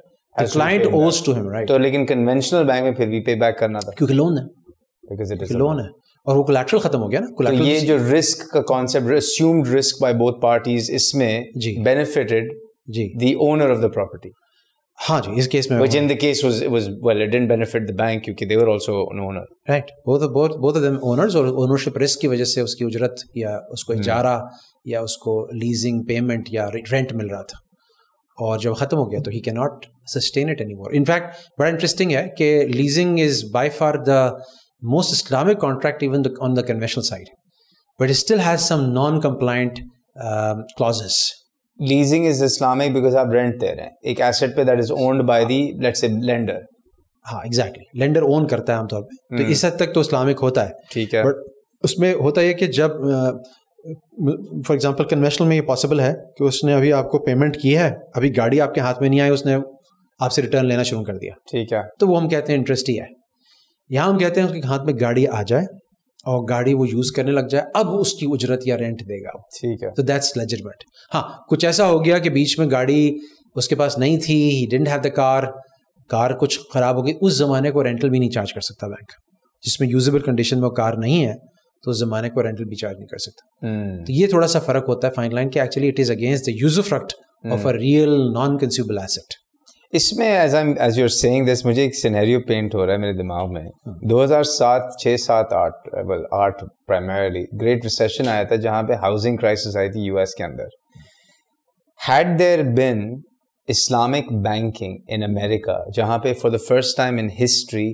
client owes to him right तो लेकिन कन्वेंशनल बैंक में फिर भी पे बैक करना था क्योंकि लोन है लोन है और वो कोलेट्रल खत्म हो गया ना तो ये जो रिस्क का concept assumed risk by both parties इसमें जी बेनिफिटेड जी the owner of the property हाँ जी इस केस में which in the case was it was well it didn't benefit the bank क्योंकि they were also an owner right both both both of them owners और ownership risk की वजह से उसकी उजरत या उसको इजारा या उसको leasing payment या rent मिल रहा था और जब ख़त्म हो गया तो he can not sustain it any more in fact बड़ा इंटरेस्टिंग है कि leasing is by far the most Islamic contract even on the conventional side but still has some non compliant clauses leasing is Islamic because आप rent दे रहे हैं एक asset पे that is owned by the let's say lender हाँ exactly lender own करता है आमतौर पर तो हम्म। इस हद तक तो इस्लामिक होता है ठीक है बट उसमें होता है कि जब फॉर एग्जाम्पल कन्वेंशनल में ये पॉसिबल है कि उसने अभी आपको पेमेंट की है अभी गाड़ी आपके हाथ में नहीं आई उसने आपसे रिटर्न लेना शुरू कर दिया ठीक है तो वो हम कहते हैं इंटरेस्ट ही है यहाँ हम कहते हैं उसके हाथ में गाड़ी आ जाए और गाड़ी वो यूज करने लग जाए अब उसकी उजरत या रेंट देगा ठीक है तो दैट्स लेजरमेंट हाँ कुछ ऐसा हो गया कि बीच में गाड़ी उसके पास नहीं थी he didn't have the car car कुछ खराब हो गई उस जमाने को रेंटल भी नहीं चार्ज कर सकता बैंक जिसमें यूजेबल कंडीशन में वो कार नहीं है तो उस जमाने को रेंटल भी चार्ज नहीं कर सकता hmm. तो ये थोड़ा सा फर्क होता है फाइन लाइन के actually it is against the use of a real non consumable asset इसमें as I as you're saying this मुझे एक सिनेरियो पेंट हो रहा है मेरे दिमाग में 2007 हाँ। हजार सात 8 वेल आठ प्राइमरली ग्रेट रिसेशन आया था जहां पे हाउसिंग क्राइसिस आई थी यूएस के अंदर had there been Islamic banking in America जहां पे for the first time in history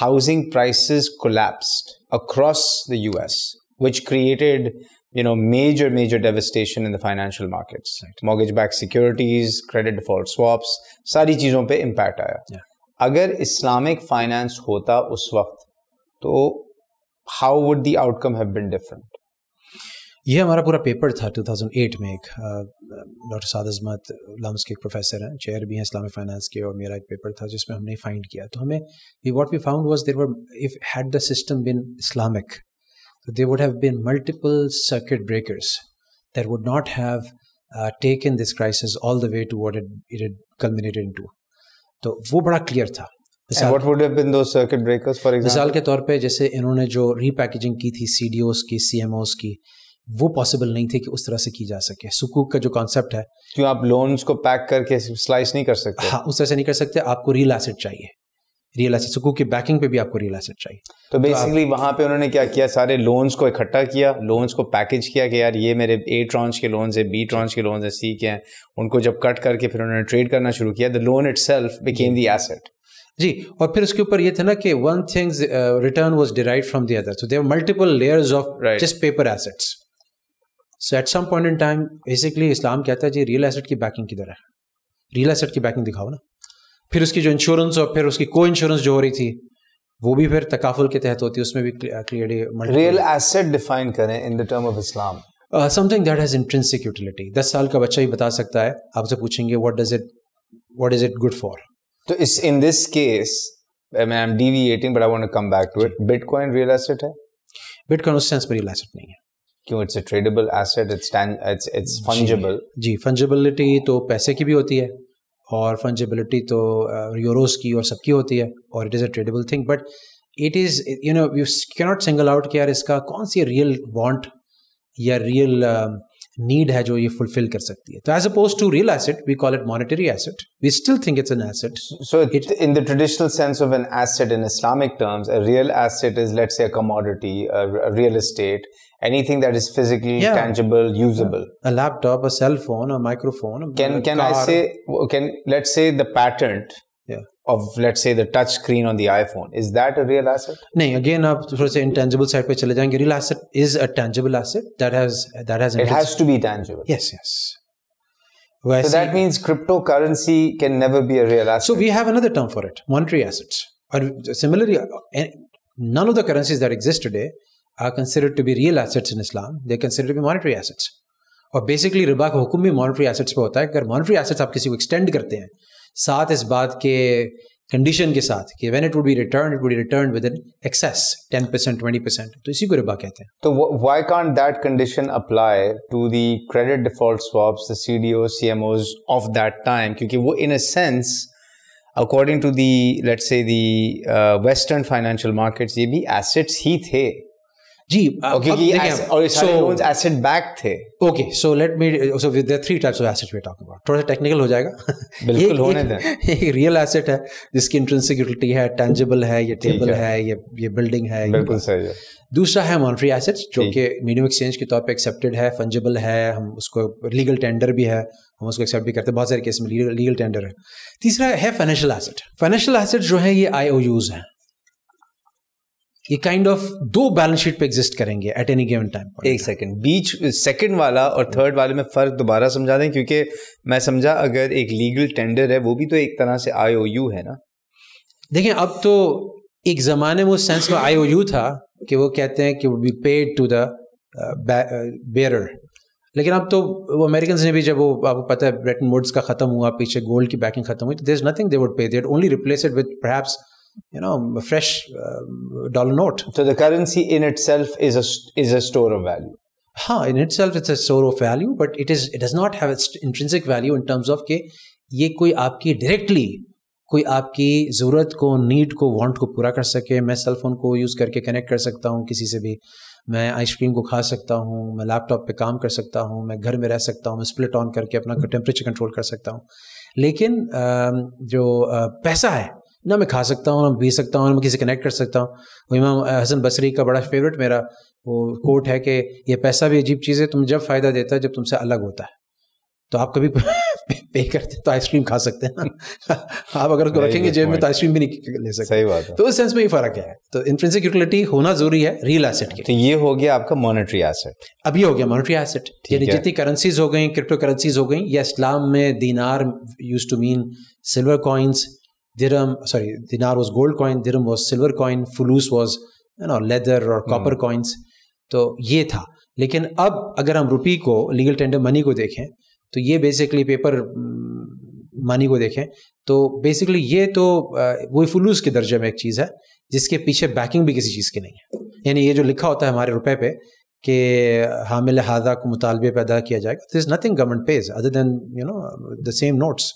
housing prices collapsed across the US which created you know, major, major devastation in the financial markets. Mortgage-backed securities, credit default swaps, सारी चीज़ों पे impact आया. Yeah. अगर Islamic finance होता उस वक्त तो how would the outcome have been different ये हमारा पूरा पेपर था 2008 में एक डॉक्टर साद अजमत लम्स के एक प्रोफेसर हैं चेयर भी हैं इस्लामिक फाइनेंस के और मेरा एक पेपर था जिसमें हमने फाइंड किया तो हमें we what we found was there were if had the system been Islamic there would have been multiple circuit breakers that would not have uh, taken this crisis all the way to what it, it had culminated into. तो वो बड़ा clear था what would have been दो circuit breakers for example मिसाल के तौर पे जैसे इन्होंने जो रीपैकेजिंग की थी सीडीओस की सीएमओस की वो पॉसिबल नहीं थी कि उस तरह से की जा सके सुकूक का जो कॉन्सेप्ट है क्यों आप लोन्स को पैक करके स्लाइस नहीं कर सकते हाँ उस तरह से नहीं कर सकते आपको रियल एसेट चाहिए रियल एसेट सुकू की बैकिंग पे भी आपको रियल एसेट चाहिए तो बेसिकली तो वहाँ पे उन्होंने क्या किया सारे लोन्स को इकट्ठा किया लोन्स को पैकेज किया कि यार ये मेरे ए ट्रांच के लोन्स है बी ट्रांच के लोन्स है सी के हैं उनको जब कट करके फिर उन्होंने ट्रेड करना शुरू किया the loan itself became the asset जी और फिर उसके ऊपर ये था ना कि one thing's return was derive from the other so there multiple layers of just paper assets so at some point in time basically इस्लाम कहता है जी रियल एसेट की बैकिंग किधर है रियल एसेट की बैकिंग दिखाओ ना फिर उसकी जो इंश्योरेंस और फिर उसकी को इंश्योरेंस जो हो रही थी वो भी फिर तकाफुल के तहत होती है उसमें भी क्लियरली रियल एसेट डिफाइन करें in the term of Islam something that has intrinsic utility दस साल का बच्चा ही बता सकता है आपसे पूछेंगे what does it what is it good for तो इस in this case I am deviating but I want to come back to it bitcoin real asset है बिटकॉइन उस सेंस में रियल एसेट नहीं है क्यों it's a tradable asset it's it's it's fungible जी fungibility तो पैसे की भी होती है और फंजिबिलिटी तो यूरोस uh, की और सबकी होती है और it is a tradable thing but it is you know you cannot single out कि यार इसका कौन सी रियल वॉन्ट या रियल नीड है जो ये फुलफिल कर सकती है तो as opposed to real asset we call it monetary asset we still think it's an asset so in the traditional sense of an asset in Islamic terms a real asset is let's say a commodity a real estate anything that is physically yeah. tangible usable a laptop a cell phone a microphone a can car. can i say can let's say the patent yeah. of let's say the touch screen on the iphone is that a real asset No, again आप to say intangible side real asset is a tangible asset that has that has it has to be tangible yes yes Where so that means cryptocurrency can never be a real asset so we have another term for it monetary assets or similarly eh, none of the currencies that exist today are considered to be real assets in Islam they're considered to be monetary assets Or basically, riba का हुक्म भी monetary assets पे monetary assets, अगर you extend आप साथ इस बात के कंडीशन के साथ कि when it would be return it would be return within excess 10 percent twenty percent तो इसी को रिबा कहते हैं तो why can't that condition apply to the credit default swaps the CDO CMOs of that time क्योंकि वो in a sense according to the let's say the western financial markets ये भी एसेट्स ही थे जी एसिड बैक थे okay so let me so with three types of asset talk about थोड़ा सा टेक्निकल हो जाएगा बिल्कुल होने दें एक रियल एसेट है जिसकी इंट्रिंसिक यूटिलिटी है टेंजिबल है ये टेबल है ये ये बिल्डिंग है बिल्कुल सही है दूसरा है मॉनिटरी एसेट जो कि मीडियम एक्सचेंज के तौर पर एक्सेप्टेड है फंजेबल है हम उसको लीगल टेंडर भी है हम उसको एक्सेप्ट भी करते हैं बहुत सारे केस में लीगल टेंडर है तीसरा है फाइनेंशियल एसेट फाइनेंशियल एसेट जो है ये आई है ये काइंड ऑफ दो बैलेंस शीट पे एग्जिस्ट करेंगे एट एनी गिवन टाइम एक सेकंड बीच सेकंड वाला और थर्ड वाले में फर्क दोबारा समझा दें क्योंकि मैं समझा अगर एक लीगल टेंडर है वो भी तो एक तरह से आईओयू है ना देखिए अब तो एक जमाने में उस सेंस में आईओयू था कि वो कहते हैं कि be paid to the bearer लेकिन अब तो वो अमेरिकन ने भी जब वो आपको पता है ब्रेटन वुड्स का खत्म हुआ पीछे गोल्ड की बैकिंग खत्म हुई तो there is nothing they would pay that only replace it with perhaps you know fresh uh, dollar note. So the currency in itself is a is a store of value. हाँ इन इट सेल्फ a store of value value but it is it not have its intrinsic value in terms of के ये कोई आपकी directly कोई आपकी ज़रूरत को नीड को want को पूरा कर सके मैं सेल फोन को यूज़ करके कनेक्ट कर सकता हूँ किसी से भी मैं आइसक्रीम को खा सकता हूँ मैं लैपटॉप पे काम कर सकता हूँ मैं घर में रह सकता हूँ मैं स्प्लिट ऑन करके अपना टेम्परेचर कंट्रोल कर सकता हूँ लेकिन जो पैसा है ना मैं खा सकता हूँ ना पी सकता हूँ ना मैं किसी कनेक्ट कर सकता हूँ वो इमाम हसन बसरी का बड़ा फेवरेट मेरा वो कोट है कि ये पैसा भी अजीब चीज़ है तुम जब फ़ायदा देता है जब तुमसे अलग होता है तो आप कभी पे [laughs] करते तो आइसक्रीम खा सकते हैं [laughs] आप अगर उसको रखेंगे जेब में तो आइसक्रीम भी नहीं ले सकते सही बात है तो उस सेंस में ही फर्क है तो इन्फ्रेंसिक यूटिलिटी होना जरूरी है रियल एसेट की तो ये हो गया आपका मॉनेटरी एसेट अब ये हो गया मॉनेटरी एसेट यानी जितनी करेंसीज हो गई क्रिप्टो करेंसीज हो गई या इस्लाम में dinar used to mean silver coins dirham, sorry, dinar was gold coin, dirham was silver coin, fulus was you know, leather or hmm. copper coins. तो ये था लेकिन अब अगर हम रुपी को लीगल टेंडर मनी को देखें तो ये बेसिकली पेपर मनी को देखें तो बेसिकली ये तो वो फुलूस के दर्जे में एक चीज़ है जिसके पीछे बैकिंग भी किसी चीज़ की नहीं है यानी ये जो लिखा होता है हमारे रुपए पे कि हामिल हादा को मुतालबे पैदा किया जाएगा this nothing government pays other than you know the same notes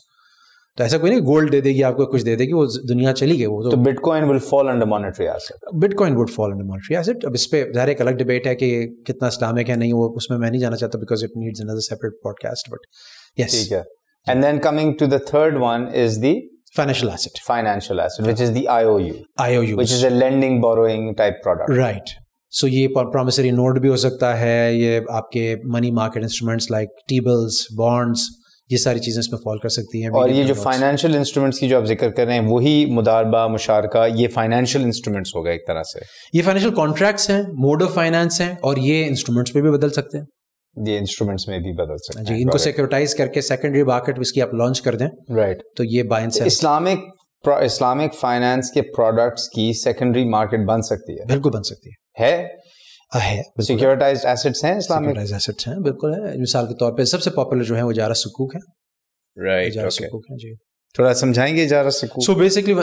तो ऐसा कोई नहीं गोल्ड दे देगी आपको कुछ दे देगी वो दुनिया चली गई वो तो bitcoin will fall under monetary asset bitcoin would fall under monetary asset अब इस पर ज़ाहिर एक अलग डिबेट है कि कितना इस्लामिक है नहीं वो उसमें मैं नहीं जाना चाहता because it needs another separate podcast but yes ठीक है and then coming to the third one is the financial asset financial asset which is the iou iou which is a lending borrowing type product right so so, ये promissory note भी हो सकता है ये आपके money market instruments like T-bills bonds ये सारी चीज़ें इसमें फॉल कर सकती हैं और ये जो फाइनेंशियल इंस्ट्रूमेंट्स की जो आप जिक्र कर रहे हैं वही मुदारबा मुशारका ये फाइनेंशियल इंस्ट्रूमेंट्स हो गए एक तरह से ये फाइनेंशियल कॉन्ट्रैक्ट्स हैं मोड ऑफ फाइनेंस हैं और ये इंस्ट्रूमेंट्स में भी बदल सकते हैं ये इंस्ट्रूमेंट्स में भी बदल सकते हाँ हैं जी इनको सिक्योरिटाइज करके सेकेंडरी मार्केट इसकी आप लॉन्च कर दें राइट तो ये बाइन इस्लामिक इस्लामिक फाइनेंस के प्रोडक्ट्स की सेकेंडरी मार्केट बन सकती है बिल्कुल बन सकती है है है सिक्योरिटाइज एसेट्स हैं सिक्योरिटाइज एसेट्स हैं बिल्कुल है मिसाल के तौर पे सबसे पॉपुलर जो है वो जारा सुकूक है राइट right, okay. सुकूक है जी थोड़ा समझाएंगे जारा सुकूक so basically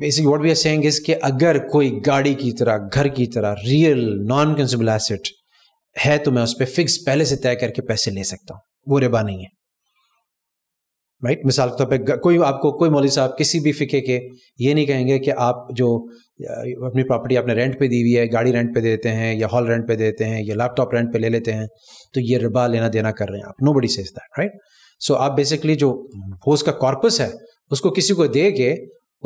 basic what we are saying is कि अगर कोई गाड़ी की तरह घर की तरह रियल नॉन कंज्यूमेबल एसेट है तो मैं उस पर फिक्स पहले से तय करके पैसे ले सकता हूँ वो रेबा नहीं है राइट मिसाल के तौर पर कोई आपको कोई मौलवी साहब किसी भी फ़िके के ये नहीं कहेंगे कि आप जो अपनी प्रॉपर्टी आपने रेंट पे दी हुई है गाड़ी रेंट पे देते हैं या हॉल रेंट पे देते हैं या लैपटॉप रेंट पे ले लेते हैं तो ये रबा लेना देना कर रहे हैं आप नो बड़ी सेज दैट राइट सो आप बेसिकली जो होस का कॉर्पस है उसको किसी को दे के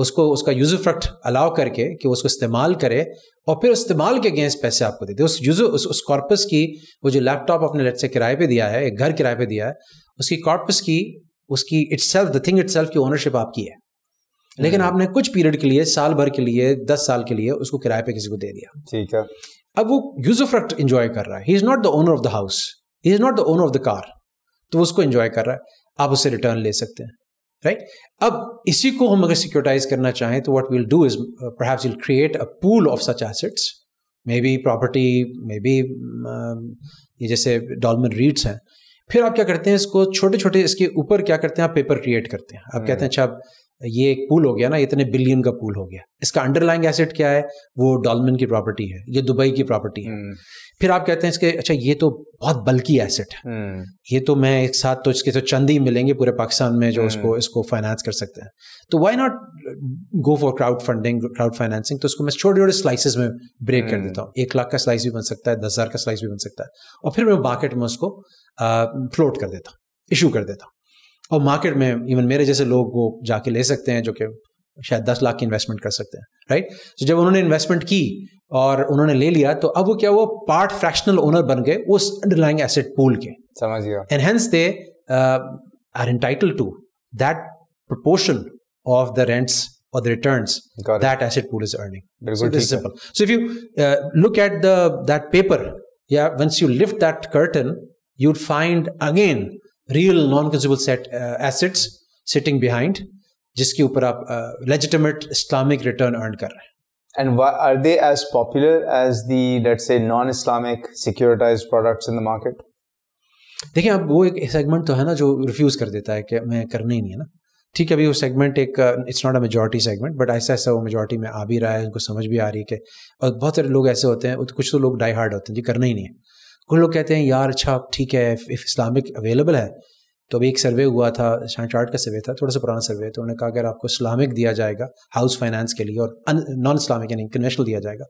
उसको उसका फ्रक्ट अलाउ करके कि उसको इस्तेमाल करे और फिर इस्तेमाल के अगेंस्ट पैसे आपको देते उस यूज उस, उस कॉर्पस की वो जो लैपटॉप अपने लेट से किराए पे दिया है एक घर किराए पे दिया है उसकी कॉर्पस की उसकी itself the thing it's की ओनरशिप आपकी है लेकिन हम्म। आपने कुछ पीरियड के लिए साल भर के लिए दस साल के लिए उसको किराए पे किसी को दे दिया ठीक है अब वो यूज ऑफ रक्ट इंजॉय कर रहा है he is not the owner of the house he is not the owner of the car तो उसको इंजॉय कर रहा है आप उससे रिटर्न ले सकते हैं राइट right? अब इसी को हम अगर सिक्योरिटाइज करना चाहें तो what will do is perhaps will create a pool of such assets maybe property maybe ये जैसे डॉलमन रीड्स हैं फिर आप क्या करते हैं इसको छोटे छोटे इसके ऊपर क्या करते हैं आप पेपर क्रिएट करते हैं आप कहते हैं हम्म। अच्छा ये एक पूल हो गया ना इतने बिलियन का पूल हो गया इसका अंडरलाइंग एसेट क्या है वो डॉलमिन की प्रॉपर्टी है ये दुबई की प्रॉपर्टी है हम्म। फिर आप कहते हैं इसके अच्छा ये तो बहुत बल्कि एसेट है हम्म। ये तो मैं एक साथ तो इसके तो चंद ही मिलेंगे पूरे पाकिस्तान में जो उसको हम्म। इसको फाइनेंस कर सकते हैं तो why not go for crowd funding crowd financing तो उसको मैं छोटे छोटे स्लाइसिस में ब्रेक कर देता हूँ एक लाख का स्लाइस भी बन सकता है दस हज़ार का स्लाइस भी बन सकता है और फिर मैं मार्केट में उसको फ्लोट कर देता हूँ इशू कर देता हूँ और मार्केट में इवन मेरे जैसे लोग वो जाके ले सकते हैं जो कि शायद दस लाख की इन्वेस्टमेंट कर सकते हैं राइट तो जब उन्होंने इन्वेस्टमेंट की और उन्होंने ले लिया तो अब वो क्या वो पार्ट फ्रैक्शनल ओनर बन गए उस अंडरलाइंग एसेट पूल के समझ they are entitled to that proportion of the rents और the return that asset pool is earning so if you look at that paper या once you lift that curtain you'd find again real non consumable set assets sitting behind जिसके ऊपर आप legitimate Islamic return earn कर रहे हैं And why, are they as popular as the, let's say, non-Islamic securitized products in the market? देखिए अब वो एक सेगमेंट तो है ना जो रिफ्यूज़ कर देता है कि मैं करना ही नहीं है ना ठीक है अभी वो सेगमेंट एक it's not a majority segment but ऐसा ऐसा वो मेजोरिटी में आ भी रहा है उनको समझ भी आ रही है कि और बहुत सारे लोग ऐसे होते हैं कुछ तो लोग डाई हार्ड होते हैं जी करना ही नहीं है कुछ लोग कहते हैं यार अच्छा ठीक है इफ़ इस्लामिक अवेलेबल है तो अभी एक सर्वे हुआ था चार्ट का सर्वे था थोड़ा सा पुराना सर्वे तो उन्होंने कहा अगर आपको इस्लामिक दिया जाएगा हाउस फाइनेंस के लिए और नॉन इस्लामिक यानी इंटरनेशनल दिया जाएगा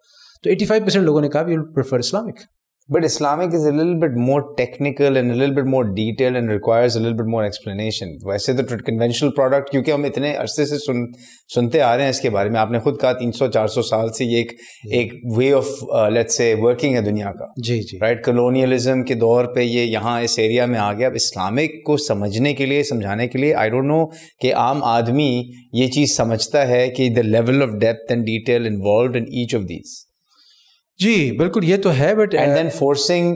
तो 85 परसेंट लोगों ने कहा we will prefer Islamic But Islamic is a little bit more technical and a little bit more detailed and requires a little bit more explanation. वैसे तो conventional product क्योंकि हम इतने अरसे से सुन सुनते आ रहे हैं इसके बारे में आपने खुद कहा 300-400 साल से ये एक एक way of let's say working है दुनिया का जी जी राइट right? कॉलोनियलिज्म के दौर पे ये यहाँ इस एरिया में आ गया अब इस्लामिक को समझने के लिए समझाने के लिए आई डोंट नो कि आम आदमी ये चीज़ समझता है कि the level of depth and detail involve in each of these जी बिल्कुल ये तो है but and then forcing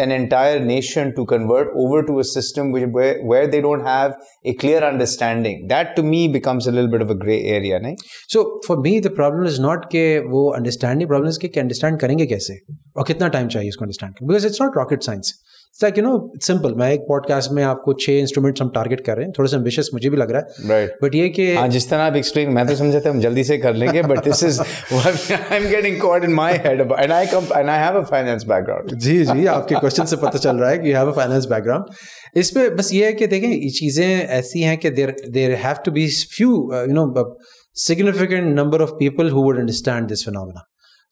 an entire nation to convert over to a system where they don't have a clear understanding that to me becomes a little bit of a grey area नहीं so for me the problem is not के वो understanding problem is के understand करेंगे कैसे और कितना time चाहिए उसको understand because it's not rocket science it's like you know simple मैं एक पॉडकास्ट में आपको छह इंस्ट्रूमेंट्स हम टारगेट कर रहे हैं थोड़े से एम्बिशियस मुझे भी लग रहा है राइट बट ये कि हाँ जिस तरह आप एक्सप्लेन मैं तो समझे थे हम जल्दी से कर लेंगे but this is I am getting caught in my head and I come and I have a finance background जी जी आपके क्वेश्चन से पता चल रहा है कि you have a finance background इस पे बस ये है कि देखें ये चीज़ें ऐसी हैं कि there there have to be few you know significant number of people who would understand this phenomena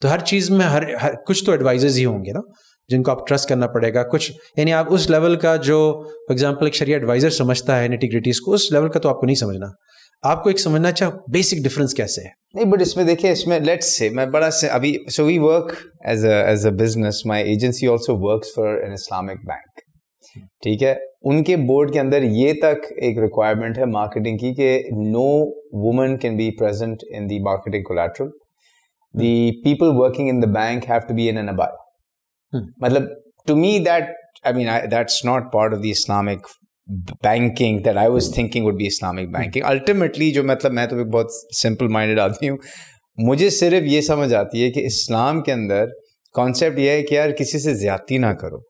तो हर चीज़ में हर हर कुछ तो एडवाइजर्स ही होंगे ना जिनको आप ट्रस्ट करना पड़ेगा कुछ यानी आप उस लेवल का जो फॉर एग्जाम्पल एक शरीर एडवाइजर समझता है नेटिग्रिटीज को उस लेवल का तो आपको नहीं समझना आपको एक समझना चाहिए बेसिक डिफरेंस कैसे है नहीं बट इसमें देखिए इसमें लेट्स से मैं बड़ा से अभी so we work as as a business my agency also works for an Islamic bank ठीक है उनके बोर्ड के अंदर ये तक एक रिक्वायरमेंट है मार्केटिंग की कि no woman can be present in the marketing collateral the people working in the bank have to be in an अबाई मतलब to me that I mean I, that's not part of the islamic banking that I was thinking would be Islamic banking ultimately जो मतलब मैं तो एक बहुत simple minded आदमी हूँ मुझे सिर्फ ये समझ आती है कि इस्लाम के अंदर कॉन्सेप्ट यह है कि यार किसी से ज़्यादती ना करो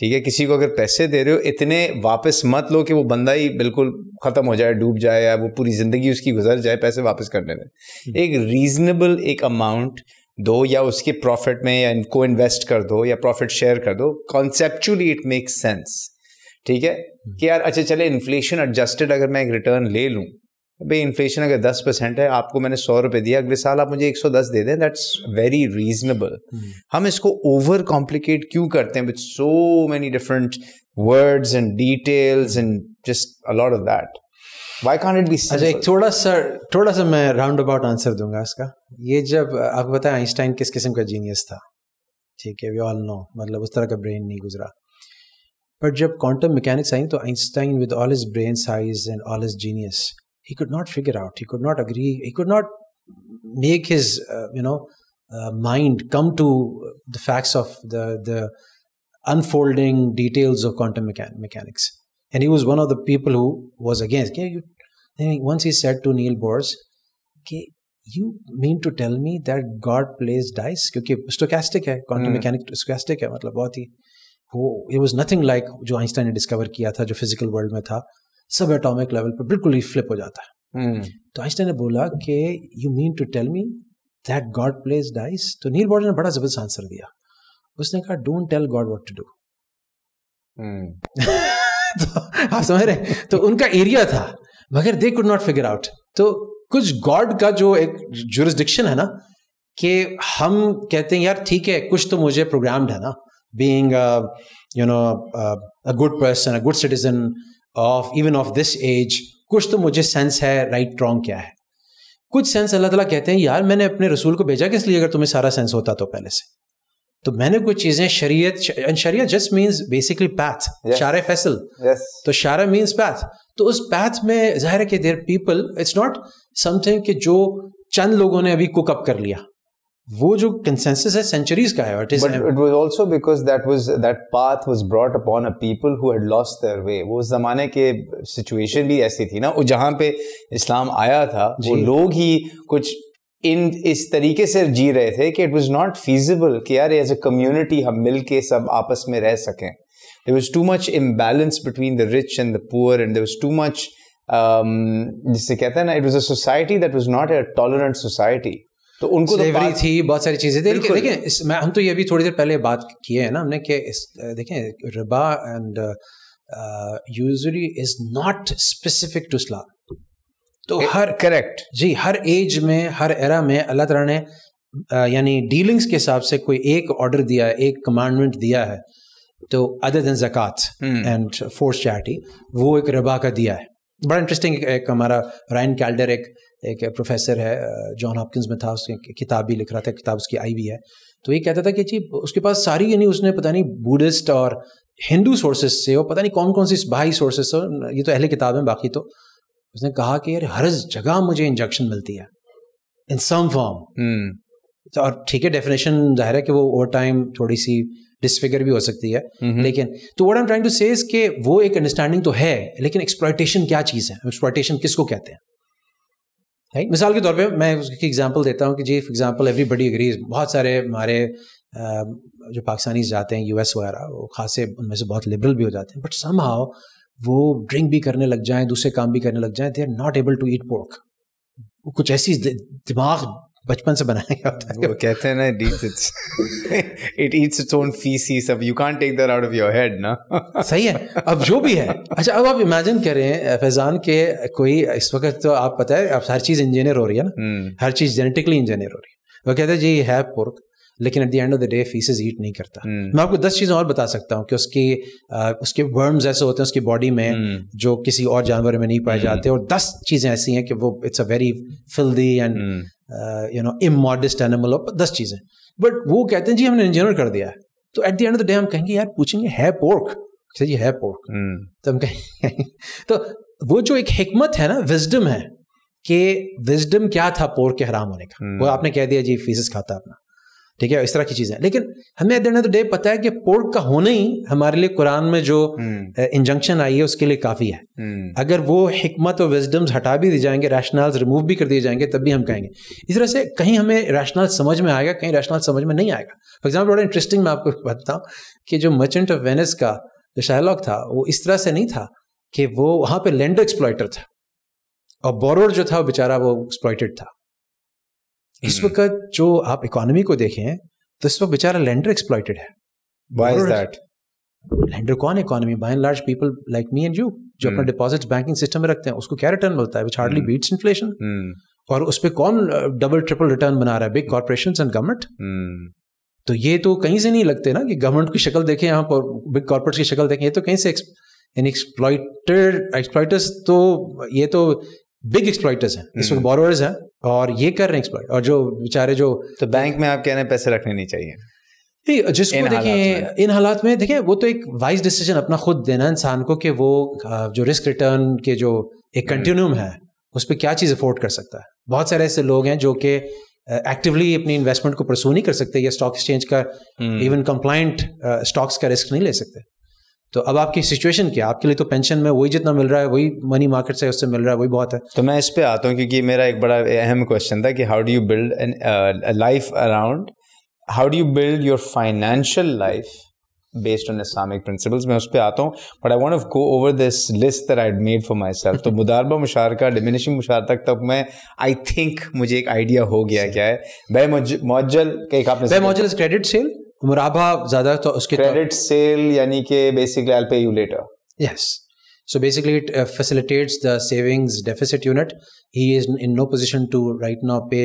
ठीक है किसी को अगर पैसे दे रहे हो इतने वापस मत लो कि वो बंदा ही बिल्कुल ख़त्म हो जाए डूब जाए या वो पूरी ज़िंदगी उसकी गुजर जाए पैसे वापस करने में हम्म। एक रीज़नेबल एक अमाउंट दो या उसके प्रॉफिट में या इनको इन्वेस्ट कर दो या प्रॉफिट शेयर कर दो कॉन्सेप्चुअली इट मेक सेंस ठीक है हम्म। कि यार अच्छा चले इन्फ्लेशन एडजस्टेड अगर मैं एक रिटर्न ले लूँ भाई इन्फ्लेशन अगर दस परसेंट है आपको मैंने सौ रुपये दिया अगले साल आप मुझे एक सौ दस दे दें दैट्स वेरी रीजनेबल हम इसको ओवर कॉम्प्लिकेट क्यों करते हैं with so many different words and details and just a lot of that why can't it be अच्छा एक थोड़ा सा थोड़ा सा मैं राउंड अबाउट आंसर दूंगा इसका ये जब आपको पता आइंस्टाइन किस किस्म का जीनियस था ठीक है वी ऑल नो मतलब उस तरह का ब्रेन नहीं गुजरा बट जब क्वांटम मैकेनिक्स आई तो Einstein with all is brain size and all is genius he could not figure out he could not agree he could not make his you know mind come to the facts of the the unfolding details of quantum mechanics And he was one of the people who was against. You, once he said to Neil Bohr, you mean to tell me that God plays dice? Because stochastic है, quantum mm. mechanics stochastic है, मतलब बहुत ही वो it was nothing like जो Einstein ने discover किया था जो फिजिकल वर्ल्ड में था सब एटॉमिक लेवल पर बिल्कुल ही फ्लिप हो जाता mm. तो आइंस्टाइन ने बोला कि to mean to tell me that God plays dice तो नील बॉर्डर ने बड़ा जबरदस्त आंसर दिया उसने कहा don't tell God what to do [laughs] तो आप समझ रहे तो उनका एरिया था मगर they could not figure out तो कुछ गॉड का जो एक जुरिस्डिक्शन है ना कि हम कहते हैं यार ठीक है कुछ तो मुझे प्रोग्राम्ड है ना being you know a good person a good citizen of even of this age कुछ तो मुझे सेंस है राइट right, रॉन्ग क्या है कुछ सेंस अल्लाह ताला कहते हैं यार मैंने अपने रसूल को भेजा किस लिए अगर तुम्हें सारा सेंस होता तो पहले से तो मैंने कुछ चीजें शरीयत एंड शरीयत जस्ट मींस बेसिकली पैथ शार फैसल yes. तो शारा मींस पैथ तो उस पैथ में जाहिर है कि there people it's not something कि जो चंद लोगों ने अभी कुकअप कर लिया वो जो कंसेंसस है सेंचुरीज का है it was also because that was that path was brought upon a people who had lost their way वो उस जमाने के सिचुएशन भी ऐसी थी ना वो जहां पे इस्लाम आया था वो लोग ही कुछ इन इस तरीके से जी रहे थे कि इट वॉज नॉट फीजिबल कि यार एज ए कम्युनिटी हम मिल के सब आपस में रह सकें there was too much imbalance between the rich and the poor and there was too much जिससे कहते हैं ना it was a society that was not a tolerant society तो उनको तो थी बहुत सारी चीज़ें थी देखिए इस, मैं हम तो ये भी थोड़ी देर पहले बात किए हैं ना हमने कि इस देखें रिबा and usually is not specific to Islam तो ए, eh, हर करेक्ट जी हर एज में हर एरा में अल्लाह तला ने यानी डीलिंग्स के हिसाब से कोई एक ऑर्डर दिया है एक कमांडमेंट दिया है तो अदर देन जक़ात एंड फोर्स चैरिटी वो एक रबा का दिया है बड़ा इंटरेस्टिंग एक, हमारा रायन कैल्डर एक एक प्रोफेसर है जॉन हॉपकिंस में था उसने किताब भी लिख रहा था किताब उसकी आई भी है तो ये कहता था कि जी उसके पास सारी यानी उसने पता नहीं बुद्धिस्ट और हिंदू सोर्सेस से और पता नहीं कौन कौन सी बाई सोर्सेस ये तो अहले किताब हैं बाकी तो उसने कहा कि यार हर जगह मुझे इंजेक्शन मिलती है इन सम फॉर्म और ठीक है डेफिनेशन जाहिर है कि वो ओवर टाइम थोड़ी सी डिसफिगर भी हो सकती है mm-hmm. लेकिन तो व्हाट एम ट्राइंग टू से वो एक अंडरस्टैंडिंग तो है लेकिन एक्सप्लाइटेशन क्या चीज़ है एक्सप्लाइटेशन किसको कहते हैं है? मिसाल के तौर पे मैं उसकी एग्जांपल देता हूँ कि जी फॉर एग्जांपल एवरीबडी एग्रीज बहुत सारे हमारे जो पाकिस्तानी जाते हैं यूएस वगैरह वो खासे उनमें से बहुत लिबरल भी हो जाते हैं बट सम हाउ वो ड्रिंक भी करने लग जाएं दूसरे काम भी करने लग जाएं they are not able to eat pork कुछ ऐसी दिमाग बचपन से बनाया गया होता है वो कहते हैं ना it eats it's it eats its own faeces अब you can't take that out of your head ना सही है अब जो भी है अच्छा अब आप इमेजिन करें फैजान के कोई इस वक्त तो आप पता है अब हर चीज इंजीनियर हो रही है ना हम्म। हर चीज जेनेटिकली इंजीनियर हो रही है वो कहते हैं जी है पोर्क लेकिन at the end of the day faeces eat नहीं करता hmm. मैं आपको दस चीज़ें और बता सकता हूँ कि उसकी आ, उसके वर्म्स ऐसे होते हैं उसकी बॉडी में hmm. जो किसी और जानवर में नहीं पाए hmm. जाते और दस चीज़ें ऐसी हैं कि वो it's a very filthy and you know immodest animal और दस चीज़ें बट वो कहते हैं जी हमने इंजीनियर कर दिया है तो at the end of the day हम कहेंगे यार पूछेंगे है पोर्क सर ये है पोर्क hmm. तो हम कहेंगे [laughs] तो वो जो एक हिकमत है ना विजडम है कि विजडम क्या था पोर्क के हराम होने का hmm. वो आपने कह दिया जी फीसिस खाता अपना ठीक है इस तरह की चीजें लेकिन हमें एट द डे पता है कि पोर्क का होना ही हमारे लिए कुरान में जो इंजंक्शन हम्म। आई है उसके लिए काफी है हम्म। अगर वो हिकमत और विजडम्स हटा भी दिए जाएंगे रैशनल्स रिमूव भी कर दिए जाएंगे तब भी हम कहेंगे इस तरह से कहीं हमें रैशनल समझ में आएगा कहीं रैशनल समझ में नहीं आएगा फॉर एग्जाम्पल बड़ा इंटरेस्टिंग मैं आपको बताता हूँ कि जो मर्चेंट ऑफ वेनिस का जो शाहलॉक था वो इस तरह से नहीं था कि वो वहाँ पर लैंडो एक्सप्लॉयटर था और बोरोड जो था वो बेचारा वो एक्सप्लॉयटेड था इस हम्म। वक्त जो आप इकोनॉमी को देखें तो इस वक्त बेचारा लैंडर एक्सप्लॉयटेड है Why is that? लेंडर कौन economy by and large people like me and you जो अपना डिपॉजिट बैंकिंग सिस्टम में रखते हैं उसको क्या रिटर्न मिलता है विच हार्डली बीट्स इन्फ्लेशन और उस पर कौन डबल ट्रिपल रिटर्न बना रहा है बिग कॉरपोरेशन एंड गवर्नमेंट तो ये तो कहीं से नहीं लगते ना कि गवर्नमेंट की शक्ल देखें यहाँ पर बिग कॉर्पोरेट की शक्ल देखें ये तो कहीं से एक्सप्लॉइटेड एक्सप्लॉइटर्स तो ये तो बिग एक्सप्लॉयटर्स हैं इस वक्त बोरोवर्स हम्म। हैं और ये कर रहे हैं एक्सप्लॉइट और जो बेचारे जो तो बैंक में आप कह रहे हैं पैसे रखने नहीं चाहिए जिसको देखिए इन हालात में देखिए वो तो एक वाइज डिसीजन अपना खुद देना इंसान को कि वो जो रिस्क रिटर्न के जो एक कंटिन्यूम हम्म। है उस पर क्या चीज़ अफोर्ड कर सकता है बहुत सारे ऐसे लोग हैं जो कि एक्टिवली अपनी इन्वेस्टमेंट को प्रसू नहीं कर सकते या स्टॉक एक्सचेंज का इवन कंप्लाइंट स्टॉक्स का रिस्क नहीं ले सकते तो अब आपकी सिचुएशन क्या आपके लिए तो पेंशन में वही जितना मिल रहा है वही मनी मार्केट से उससे मिल रहा है वही बहुत है तो मैं इस पे आता हूँ क्योंकि मेरा एक बड़ा अहम क्वेश्चन था कि how do you build an life around how do you build your financial life based on Islamic principles मैं उस पर आता हूँ but I want go over this list that I made for myself तो [laughs] मुदारबा मुशारका diminishing मुशार तक मैं I think मुझे एक आइडिया हो गया क्या है बे मुजल एक आपने बे क्रेडिट सेल मुराबा ज़्यादा तो उसके क्रेडिट तो- सेल यानी कि basically I pay you later yes so basically it facilitates the savings deficit unit he is in no position to right now pay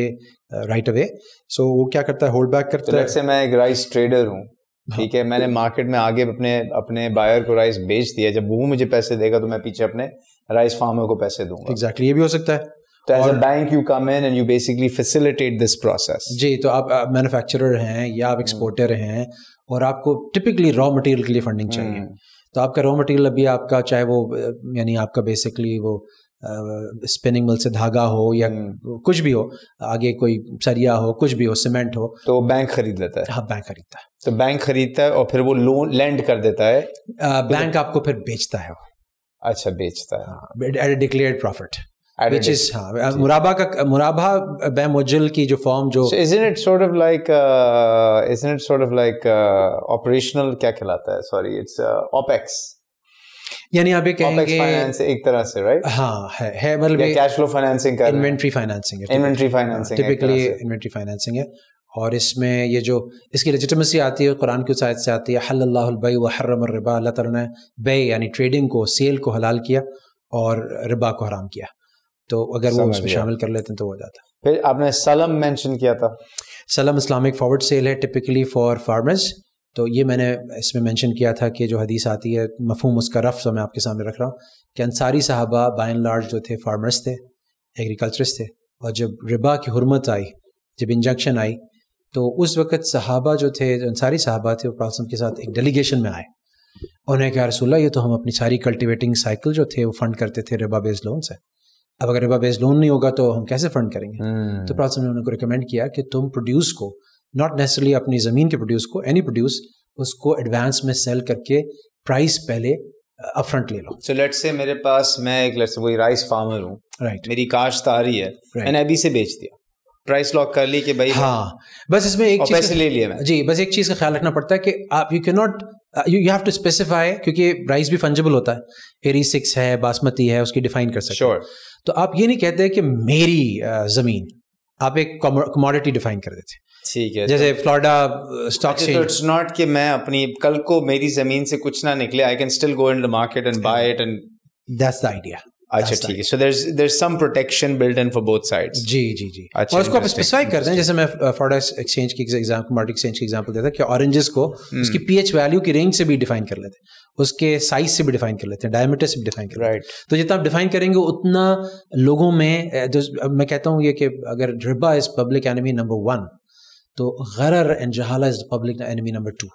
right away so वो क्या करता है होल्ड तो बैक करता so, है जैसे मैं एक राइस ट्रेडर हूं ठीक है मैंने मार्केट में आगे अपने अपने बायर को राइस बेच दिया जब वो मुझे पैसे देगा तो मैं पीछे अपने राइस फार्मर को पैसे दूंगा एग्जैक्टली exactly, ये भी हो सकता है तो as a bank you come in and you basically facilitate this process जी तो आप मैन्युफैक्चरर हैं या आप एक्सपोर्टर hmm. हैं और आपको टिपिकली रॉ मटेरियल के लिए फंडिंग hmm. चाहिए तो आपका रॉ मटेरियल अभी आपका चाहे वो यानी आपका बेसिकली वो स्पिनिंग मिल से धागा हो या hmm. कुछ भी हो आगे कोई सरिया हो कुछ भी हो सीमेंट हो तो बैंक खरीद लेता है हाँ बैंक खरीदता है तो बैंक खरीदता है और फिर वो लोन लैंड कर देता है आ, बैंक तो आपको फिर बेचता है अच्छा बेचता है at a declared profit which is हाँ, मुराबा का मुराबा बेमोजल की जो फॉर्म जो so isn't it sort of like uh, isn't it sort of like uh, operational क्या कहलाता है sorry it's uh, opex यानी आप ये कहेंगे एक तरह से राइट हाँ है है मतलब कैश फ्लो फाइनेंसिंग का इन्वेंट्री फाइनेंसिंग है inventory financing typically inventory financing है और इसमें ये जो इसकी लजिटमेसी आती है कुरान की शायद से आती है हल्लाबई वहरम अल्लाह ताला ने बे यानी ट्रेडिंग को सेल को हलाल किया और रिबा को हराम किया तो अगर वो उसमें शामिल कर लेते हैं तो हो जाता फिर आपने सलम मेंशन किया था सलम इस्लामिक फॉरवर्ड सेल है टिपिकली फॉर फार्मर्स तो ये मैंने इसमें मेंशन किया था कि जो हदीस आती है मफहम उसका रफ जो तो मैं आपके सामने रख रहा हूँ कि अंसारी साहबा बाय एंड लार्ज जो थे फार्मर्स थे एग्रीकल्चरस थे और जब रिबा की हरमत आई जब इंजक्शन आई तो उस वक़्त साहबा जो थे जो अंसारी साहबा थे वो प्रॉसम के साथ एक डेलीगेशन में आए उन्हें कहा रसूल्ला ये तो हम अपनी सारी कल्टिवेटिंग साइकिल जो थे वो फंड करते थे रिबा बेस्ड लोन से अब अगर रिबा बेस्ड लोन नहीं होगा तो हम कैसे फंड करेंगे hmm. तो प्रासम ने उनको रिकमेंड किया कि तुम प्रोड्यूस को नॉट नेसरली अपनी ज़मीन के प्रोड्यूस को एनी प्रोड्यूस उसको एडवांस में सेल करके प्राइस पहले अपफ्रंट ले लो सो लेट से मेरे पास मैं एक लेट्स वही राइस फार्मर हूँ राइट right. मेरी काश्त आ रही है right. मैंने अभी से बेच दिया प्राइस लॉक कर ली कि भाई हाँ बस इसमें एक चीज ले लिया मैं जी बस एक चीज का ख्याल रखना पड़ता है कि आप you can not you you have to specify क्योंकि राइस भी फंजेबल होता है एरी सिक्स है बासमती है उसकी डिफाइन कर सकते sure. तो आप ये नहीं कहते कि मेरी uh, ज़मीन आप एक कमोडिटी डिफाइन कर देते ठीक है जैसे फ्लोरिडा स्टॉक तो इट्स uh, अच्छा, नॉट तो कि मैं अपनी कल को मेरी जमीन से कुछ ना निकले I can still go in the market and buy it and that's the idea अच्छा ठीक है so there there some protection built in for both sides जी जी जी अच्छा, और उसको आप स्पेसिफाई कर दें जैसे मैं फॉरेक्स uh, एक्सचेंज की एग्जाम कमोडिटी एक्सचेंज की एग्जांपल देता कि ऑरेंजेस को hmm. उसकी पीएच वैल्यू की रेंज से भी डिफाइन कर लेते हैं उसके साइज से भी डिफाइन कर लेते हैं डायमीटर से डिफाइन कर राइट right. तो जितना आप डिफाइन करेंगे उतना लोगों में uh, जो uh, मैं कहता हूँ ये कि अगर ड्रिबा is public enemy number one तो गरर एंड जहाला is public enemy number two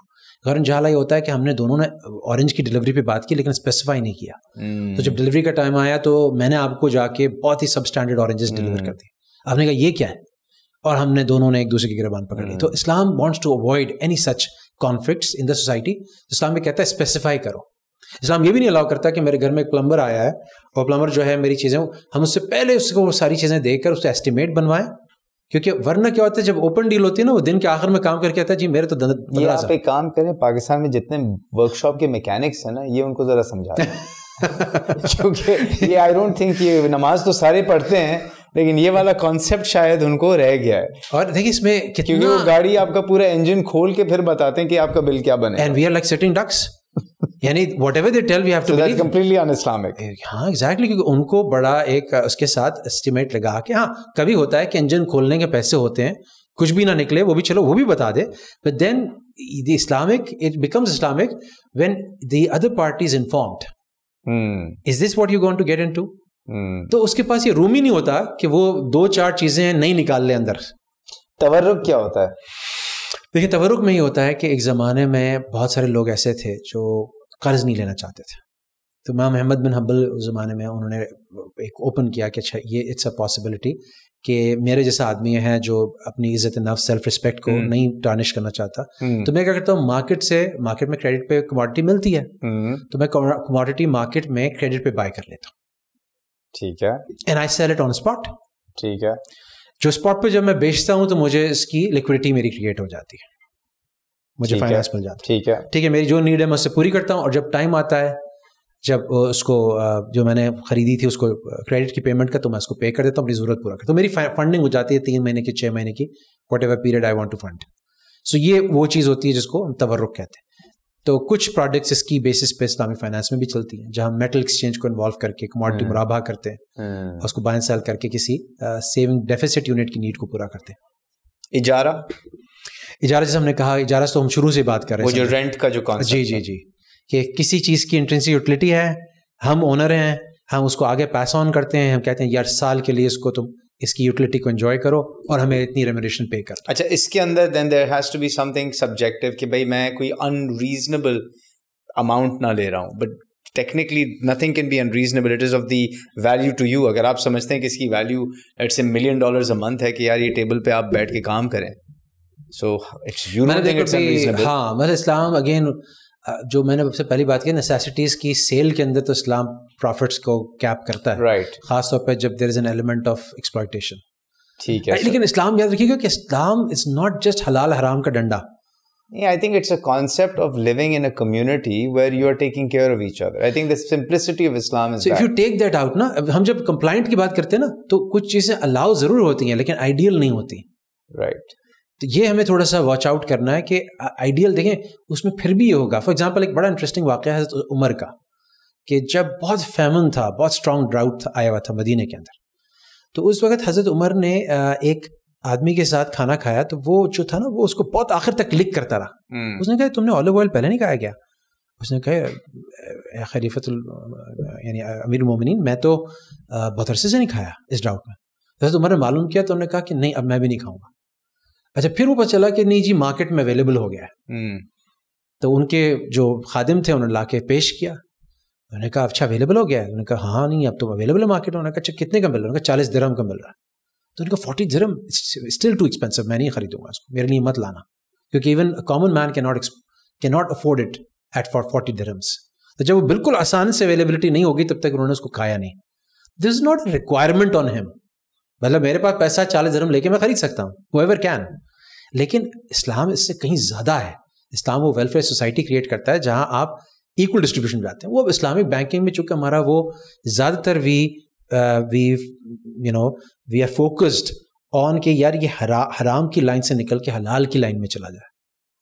कारण झाला ये होता है कि हमने दोनों ने ऑरेंज की डिलीवरी पे बात की लेकिन स्पेसिफाई नहीं किया mm. तो जब डिलीवरी का टाइम आया तो मैंने आपको जाके बहुत ही सब स्टैंडर्ड ऑरेंजेस डिलीवर कर दिए आपने कहा ये क्या है और हमने दोनों ने एक दूसरे की गिरबान पकड़ ली हम्म। तो Islam wants to avoid any such conflict in the society Islam में कहता है स्पेसिफाई करो इस्लाम ये भी नहीं अलाउ करता कि मेरे घर में एक प्लम्बर आया है और प्लम्बर जो है मेरी चीज़ें हम उससे पहले उसको सारी चीज़ें देखकर उससे एस्टिमेट बनवाएं क्योंकि वरना क्या होता है जब ओपन डील होती है ना वो दिन के आखिर में काम करके आता है जी मेरे तो ये आप एक काम करें पाकिस्तान में जितने वर्कशॉप के मैकेनिक्स हैं ना ये उनको ज़रा समझा [laughs] क्योंकि ये आई डोंट थिंक ये नमाज तो सारे पढ़ते हैं लेकिन ये वाला कॉन्सेप्ट शायद उनको रह गया है और देखिए इसमें क्योंकि वो गाड़ी आपका पूरा इंजन खोल के फिर बताते हैं कि आपका बिल क्या बने and we are like sitting ducks यानी whatever they tell we have to believe completely un Islamic हाँ एग्जैक्टली क्योंकि उनको बड़ा एक उसके साथ एस्टिमेट लगा के हाँ कभी होता है कि इंजन खोलने के पैसे होते हैं कुछ भी ना निकले वो भी चलो वो भी बता दे but then the Islamic it becomes Islamic when the other party is informed is this what you going to get into तो उसके पास ये रूम ही नहीं होता कि वो दो चार चीजें हैं नहीं निकाल ले अंदर तवरुक क्या होता है देखिए तवरुक में ही होता है कि एक ज़माने में बहुत सारे लोग ऐसे थे जो कर्ज़ नहीं लेना चाहते थे तो मैं अहमद बिन हब्बल उस ज़माने में उन्होंने एक ओपन किया कि अच्छा ये इट्स अ पॉसिबिलिटी कि मेरे जैसा आदमी है जो अपनी इज्जत नफ सेल्फ रिस्पेक्ट को हम्म। नहीं टार्निश करना चाहता हम्म। तो मैं क्या करता हूँ मार्केट से मार्केट में क्रेडिट पे कमोडिटी मिलती है हम्म। तो मैं कमोडिटी मार्केट में क्रेडिट पे बाय कर लेता हूँ ठीक है and I sell it on spot ठीक है जो स्पॉट पे जब मैं बेचता हूँ तो मुझे इसकी लिक्विडिटी मेरी क्रिएट हो जाती है मुझे फाइनेंस मिल जाता है ठीक है ठीक है मेरी जो नीड है मैं उससे पूरी करता हूँ और जब टाइम आता है जब उसको जो मैंने खरीदी थी उसको क्रेडिट की पेमेंट का तो मैं उसको पे कर देता हूँ अपनी जरूरत पूरा कर तो मेरी फंडिंग हो जाती है तीन महीने की छः महीने की whatever period I want to fund so ये वो चीज़ होती है जिसको हम तवरुक कहते हैं तो कुछ प्रोडक्ट्स इसकी बेसिस पे इस्लामिक फाइनेंस में भी चलती हैं जहां मेटल एक्सचेंज को इन्वॉल्व करके कमोडिटी हम्म। मुराबा करते हैं हम्म। और उसको बाय सेल करके किसी सेविंग डेफिसिट यूनिट की नीड को पूरा करते हैं इजारा इजारा जैसे हमने कहा इजारा तो हम शुरू से बात कर रहे हैं जो रेंट का जो कॉन्सेप्ट जी जी जी कि किसी चीज़ की इंट्रेंसी यूटिलिटी है हम ओनर हैं हम उसको आगे पैस ऑन करते हैं हम कहते हैं यार साल के लिए इसको तुम इसकी यूटिलिटी को एंजॉय करो और हमें इतनी रेमोडेशन पे कर अच्छा इसके अंदर then there has to be something subjective कि भाई मैं कोई अनरीजनेबल अमाउंट ना ले रहा हूँ but technically nothing can be unreasonable it is of the value to you अगर आप समझते हैं कि इसकी value it's a million dollars a month है कि यार ये टेबल पे आप बैठ के काम करें so it's you don't think it's unreasonable हां मतलब इस्लाम अगेन जो मैंने सबसे पहली बात की नेसेसिटीज़ की सेल के अंदर तो इस्लाम प्रॉफिट्स को कैप करता है राइट right. खासतौर पर जब there is an element of exploitation ठीक है लेकिन इस्लाम याद रखिए क्योंकि इस्लाम इज़ नॉट जस्ट हलाल हराम का डंडा Yeah, I think it's a concept of living in a community where you are taking care of each other. I think the simplicity of Islam is. So that. So, if you take that out, na, हम जब compliant की बात करते हैं ना तो कुछ चीजें allow जरूर होती हैं लेकिन ideal नहीं होती. Right. तो ये हमें थोड़ा सा वॉच आउट करना है कि आइडियल देखें उसमें फिर भी ये होगा फॉर एग्जाम्पल एक बड़ा इंटरेस्टिंग वाक़ है उमर का कि जब बहुत फेमन था बहुत स्ट्रॉन्ग ड्राउट था आया हुआ था मदीने के अंदर तो उस वक्त हज़रत उमर ने एक आदमी के साथ खाना खाया तो वो जो था ना वो उसको बहुत आखिर तक लिख करता रहा हम्म। उसने कहा तुमने ऑलिव ऑयल पहले नहीं खाया गया उसने कहा खलीफत यानी अमीर मोमिन मैं तो बहुत अरसे से नहीं खाया इस ड्राउट में हजरत उमर ने मालूम किया तो उन्होंने कहा कि नहीं अब मैं भी नहीं खाऊंगा अच्छा फिर वो पता चला कि नहीं जी मार्केट में अवेलेबल हो गया है हम्म। तो उनके जो खादिम थे उन्होंने ला के पेश किया उन्होंने कहा अच्छा अवेलेबल हो गया उन्होंने कहा हाँ नहीं अब तो अवेलेबल है मार्केट में उन्होंने कहा अच्छा कितने का मिल रहा है चालीस दरम का मिल रहा है तो उनका फोर्टी धर्म स्टिल टू एक्सपेंसिव मैं नहीं खरीदूंगा उसको मेरे लिए मत लाना क्योंकि इवन कॉमन मैन के नॉट के not afford it at for forty dirhams तो जब वो बिल्कुल आसान से अवेलेबिलिटी नहीं होगी तब तक उन्होंने उसको खाया नहीं this is not requirement on him मतलब मेरे पास पैसा चालीस धर्म लेके मैं खरीद सकता हूँ वो एवर कैन लेकिन इस्लाम इससे कहीं ज़्यादा है इस्लाम वो वेलफेयर सोसाइटी क्रिएट करता है जहाँ आप इक्वल डिस्ट्रीब्यूशन जाते हैं वो इस्लामिक बैंकिंग में चूंकि हमारा वो ज़्यादातर we we you know we are focused on के यार ये हरा, हराम की लाइन से निकल के हलाल की लाइन में चला जाए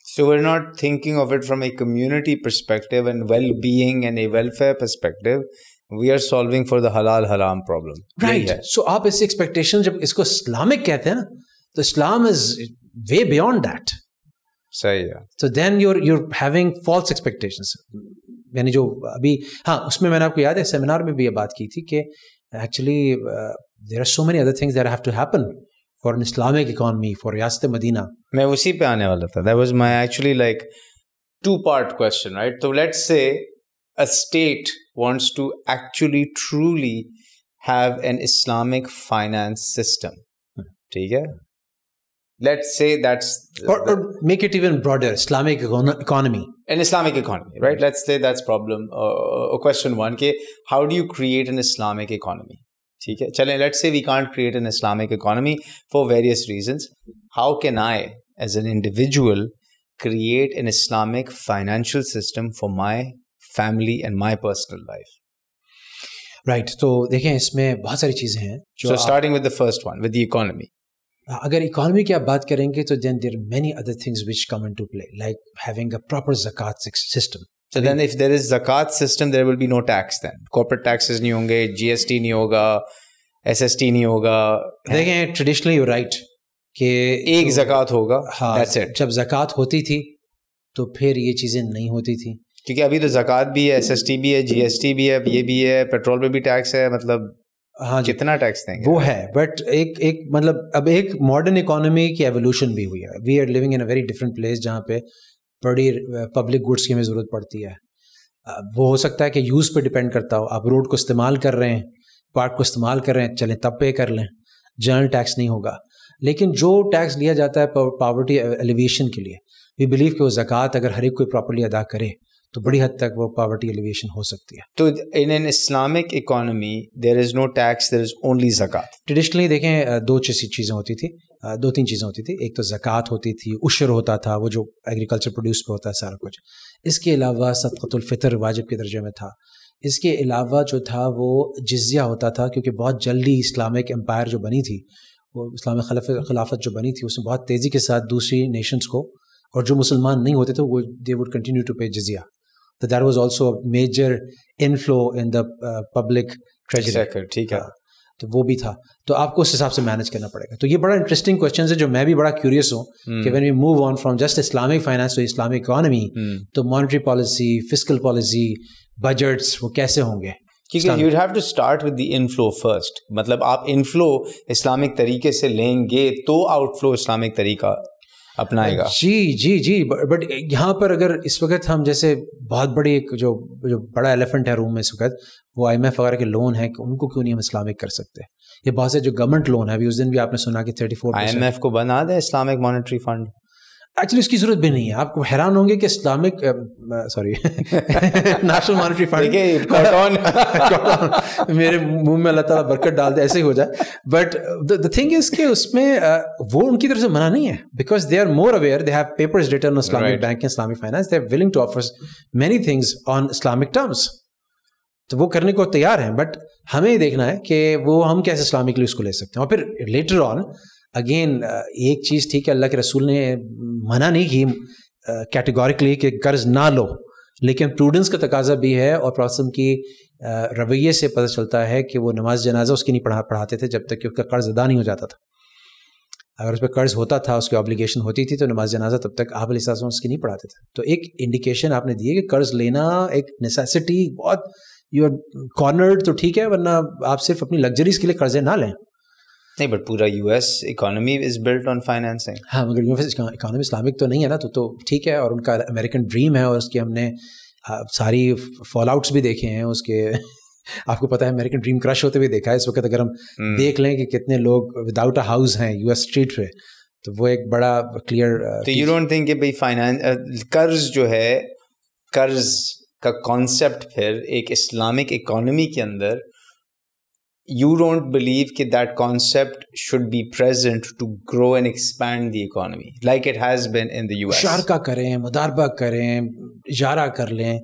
So we're not thinking of it from a community perspective and well being and a welfare perspective. We are solving for the हलाल हराम प्रॉब्लम राइट सो आप इस एक्सपेक्टेशन जब इसको इस्लामिक कहते हैं ना तो Islam is way beyond that सही है तो then you're you're having false expectations यानी जो अभी हाँ उसमें मैंने आपको याद है सेमिनार में भी ये बात की थी कि actually there are so many other things there have to happen for an Islamic economy for रियासत मदीना मैं उसी पे आने वाला था that was my actually like two part question right तो let's say a state wants to actually truly have an Islamic finance system. ठीक let let's say that's or, or, make it even broader islamic economy an islamic economy right let's say that's problem uh, uh, uh, question one ke, how do you create an islamic economy Chale, let's say we can't create an Islamic economy for various reasons. How can I, as an individual, create an Islamic financial system for my? Family and my personal life right तो देखें इसमें बहुत सारी चीज़ें हैं जो starting with the first one with the economy अगर economy की आप बात करेंगे तो then there many other things which come into play like having a proper जक़ात system So then, if there is zakat system, there will be no tax. Then corporate taxes नहीं honge, GST नहीं hoga, SST नहीं होगा. देखें traditionally you're right कि एक तो, जक़ात होगा. हाँ. That's it. जब zakat hoti thi, to फिर ये चीज़ें nahi hoti thi. क्योंकि अभी तो ज़क़़त भी है एस एस टी भी है जी एस टी भी है ये भी है पेट्रोल पे भी टैक्स है मतलब हाँ जितना टैक्स देंगे वो है बट एक एक मतलब अब एक मॉडर्न इकोनॉमी की एवोल्यूशन भी हुई है we are living in a very different place जहाँ पे बड़ी पब्लिक गुड्स की हमें ज़रूरत पड़ती है वो हो सकता है कि यूज़ पे डिपेंड करता हो आप रोड को इस्तेमाल कर रहे हैं पार्क को इस्तेमाल कर रहे हैं चलें तब पे कर लें जनरल टैक्स नहीं होगा लेकिन जो टैक्स लिया जाता है पावर्टी एलिवेशन के लिए वी बिलीव कि वो ज़क़़त अगर हर एक कोई प्रॉपरली अदा करे तो बड़ी हद तक वो पावर्टी एलिवेशन हो सकती है तो in an Islamic economy there is no tax there is only जक़ात ट्रेडिशनली देखें दो चीज़ें होती थी दो तीन चीज़ें होती थी एक तो जक़ात होती थी उशर होता था वो जो एग्रीकल्चर प्रोड्यूस पे होता है सारा कुछ इसके अलावा सदकतुलफ़ितर वाजिब के दर्जे में था इसके अलावा जो था वो जजिया होता था क्योंकि बहुत जल्दी इस्लामिक एम्पायर जो बनी थी वो इस्लामिक खिलाफत जो बनी थी उसमें बहुत तेज़ी के साथ दूसरी नेशंस को और जो मुसलमान नहीं होते थे वो they would continue to pay जजिया तो that was also major inflow in the public ठीक है हाँ, तो वो भी था तो आपको उस हिसाब से मैनेज करना पड़ेगा तो ये बड़ा इंटरेस्टिंग क्वेश्चन है जो मैं भी बड़ा क्यूरियस हूँ हम्म। कि when we move on from just Islamic finance to Islamic economy तो monetary policy physical policy budgets वो कैसे होंगे क्योंकि you have to start with the inflow first मतलब आप इनफ्लो इस्लामिक तरीके से लेंगे तो आउटफ्लो इस्लामिक तरीका अपनाएगा जी जी जी बट यहाँ पर अगर इस वक्त हम जैसे बहुत बड़ी एक जो जो बड़ा एलिफेंट है रूम में इस वक्त वो आई एम वगैरह के लोन है कि उनको क्यों नहीं हम इस्लामिक कर सकते ये बहुत से जो गवर्नमेंट लोन है अभी उस दिन भी आपने सुना कि थर्टी फोर आई को बना दें इस्लामिक मॉनिटरी फंड एक्चुअली उसकी जरूरत भी नहीं है आपको हैरान होंगे कि Islamic sorry national monetary fund मेरे मुंह में अल्लाह ताला बरकत डाल दे ऐसे ही हो जाए बट द थिंग इज कि उसमें uh, वो उनकी तरफ से मना नहीं है because they are more aware they have papers return on Islamic bank and Islamic finance they are willing to offer many things on Islamic terms तो वो करने को तैयार हैं बट हमें देखना है कि वो हम कैसे इस्लामिकली उसको ले सकते हैं और फिर लेटर ऑन अगेन uh, एक चीज़ थी कि अल्लाह के रसूल ने मना नहीं की कैटेगोरिकली uh, कि कर्ज ना लो लेकिन प्रूडेंस का तकाजा भी है और प्रॉसम की uh, रवैये से पता चलता है कि वो नमाज जनाजा उसकी नहीं पढ़ा पढ़ाते थे जब तक कि उसका कर्ज अदा नहीं हो जाता था अगर उस पर कर्ज होता था उसकी ऑब्लिगेशन होती थी तो नमाज जनाजा तब तक आप लिसाज उसकी नहीं पढ़ाते थे तो एक इंडिकेशन आपने दी है कि कर्ज लेना एक नेसेसिटी बहुत यू आर कॉर्नर्ड तो ठीक है वरना आप सिर्फ अपनी लग्जरीज के लिए कर्जे ना लें नहीं बट पूरा US economy is built on financing हाँ मगर यूएस इकोनॉमी इस्लामिक तो नहीं है ना तो तो ठीक है और उनका अमेरिकन ड्रीम है और उसकी हमने सारी फॉल आउट्स भी देखे हैं उसके [laughs] आपको पता है अमेरिकन ड्रीम क्रश होते हुए देखा है इस वक्त अगर हम हम्म। देख लें कि कितने लोग विदाउट अ हाउस हैं यूएस स्ट्रीट पे तो वो एक बड़ा क्लियर तो यू डोंट थिंक कि भाई फाइनेंस कर्ज जो है कर्ज का कॉन्सेप्ट फिर एक इस्लामिक इकोनॉमी के अंदर you don't believe that that concept should be present to grow and expand the economy like it has been in the US. शारका करें मुदारबा करें इजारा कर लें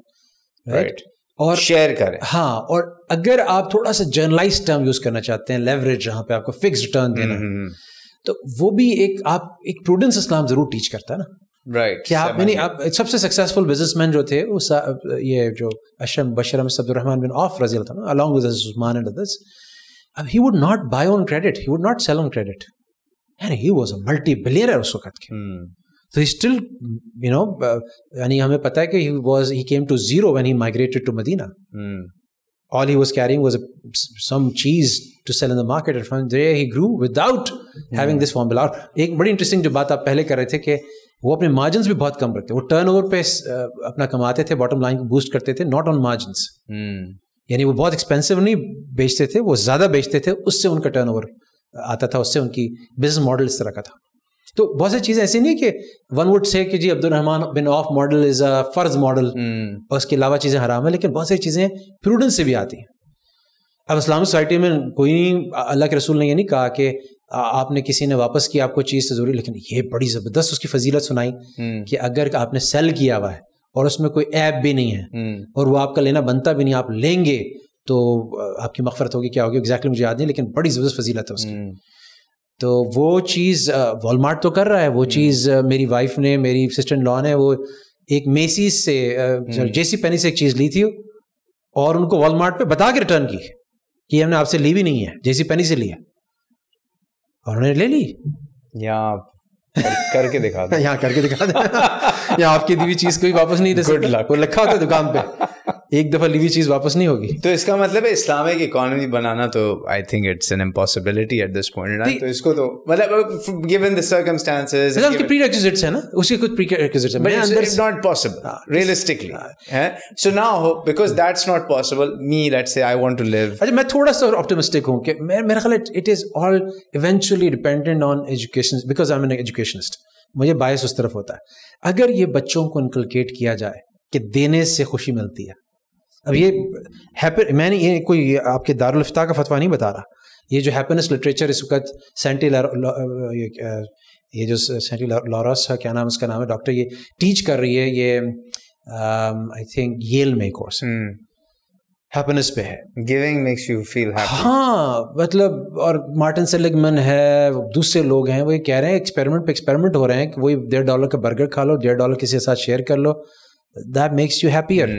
राइट और शेयर करें हाँ और अगर आप थोड़ा सा जर्नलाइज टर्म यूज करना चाहते हैं लेवरेज जहां पे आपको फिक्स हम्म, रिटर्न देना mm-hmm. तो वो भी एक आप एक प्रूडेंस इस्लाम जरूर टीच करता है ना राइट right, क्या आप मैंने आप सबसे सक्सेसफुल बिजनेसमैन जो थे उस ये जो अशरम बशरम सब्दुलरहमान बिन ऑफ रजील था ना along with Usman and others Uh, he would not buy on credit. He would not sell on credit. And he was a multi-billionaire. Hmm. So he still, you know, and he, pata hai ke he, was, he came to zero when he migrated to Medina. Hmm. All he was carrying was some cheese to sell in the market. And from there, he grew without hmm. having this formula. One very interesting thing that वो अपने margin भी बहुत कम रखते वो turn over पे uh, अपना कमाते थे बॉटम लाइन को बूस्ट करते थे नॉट यानी वो बहुत एक्सपेंसिव नहीं बेचते थे वो ज़्यादा बेचते थे उससे उनका टर्न आता था उससे उनकी बिजनेस मॉडल इस तरह का था तो बहुत सी चीज़ें ऐसी नहीं कि वन वुड से कि जी अब्दुलरहमान बिन ऑफ मॉडल इज़ अ फ़र्ज मॉडल और उसके अलावा चीज़ें हराम है लेकिन बहुत सारी चीज़ें प्रूडेंस से भी आती हैं अब इस्लामिक सोसाइटी में कोई अल्लाह के रसूल ने यह नहीं कहा कि आपने किसी ने वापस किया आपको चीज़ से जरूरी लेकिन ये बड़ी ज़बरदस्त उसकी फजीलत सुनाई हम्म। कि अगर आपने सेल किया हुआ है और उसमें कोई ऐप भी नहीं है हम्म। और वो आपका लेना बनता भी नहीं आप लेंगे तो आपकी मफरत होगी क्या होगी एग्जैक्टली मुझे याद नहीं लेकिन बड़ी ज़बरदस्त फजीलत है उसकी हम्म। तो वो चीज़ वॉलमार्ट तो कर रहा है वो हम्म। चीज़ मेरी वाइफ ने मेरी सिस्टर लॉ ने वो एक मेसीज से जेसी पेनी से एक चीज़ ली थी और उनको वॉलमार्ट पे बता के रिटर्न की कि हमने आपसे ली भी नहीं है जेसी पेनी से लिया और उन्होंने ले ली [laughs] यहाँ करके दिखा दो यहाँ करके दिखा दो या आपकी दीवी चीज कोई वापस नहीं दे सकता वो लिखा होता दुकान पे एक दफा लीवी चीज वापस नहीं होगी तो इसका मतलब है इस्लामिक इकोनॉमी बनाना तो I think it's an impossibility at this point तो इसको तो मतलब गिवन द सर्कमस्टेंसेस मतलब उसके प्रीरिक्विजिट्स है ना उसके कुछ प्रीरिक्विजिट्स हैं but it's not possible realistically है so now because that's not possible me let's say I want to live अच्छा मैं थोड़ा सा ऑप्टिमिस्टिक हूं कि मेरा ख्याल it is all eventually dependent on education because I am an educationist मुझे बायस उस तरफ होता है अगर ये बच्चों को इनकलकेट किया जाए कि देने से खुशी मिलती है अब ये हैप्पी मैंने ये कोई आपके दारुलफ्ता का फतवा नहीं बता रहा ये जो हैप्पीनेस लिटरेचर इस वक्त सेंटी ये जो सेंटी लॉरस है क्या नाम उसका नाम है डॉक्टर ये टीच कर रही है ये आई थिंक येल में कोर्स हैप्पीनेस पे है giving makes you feel happy हाँ मतलब और मार्टिन सेलिगमन है दूसरे लोग हैं वो ये कह रहे हैं एक्सपेरिमेंट पे एक्सपेरिमेंट हो रहे हैं कि वही डेढ़ डॉलर का बर्गर खा लो डेढ़ डॉलर किसी के साथ शेयर कर लो दैट मेक्स यू हैप्पियर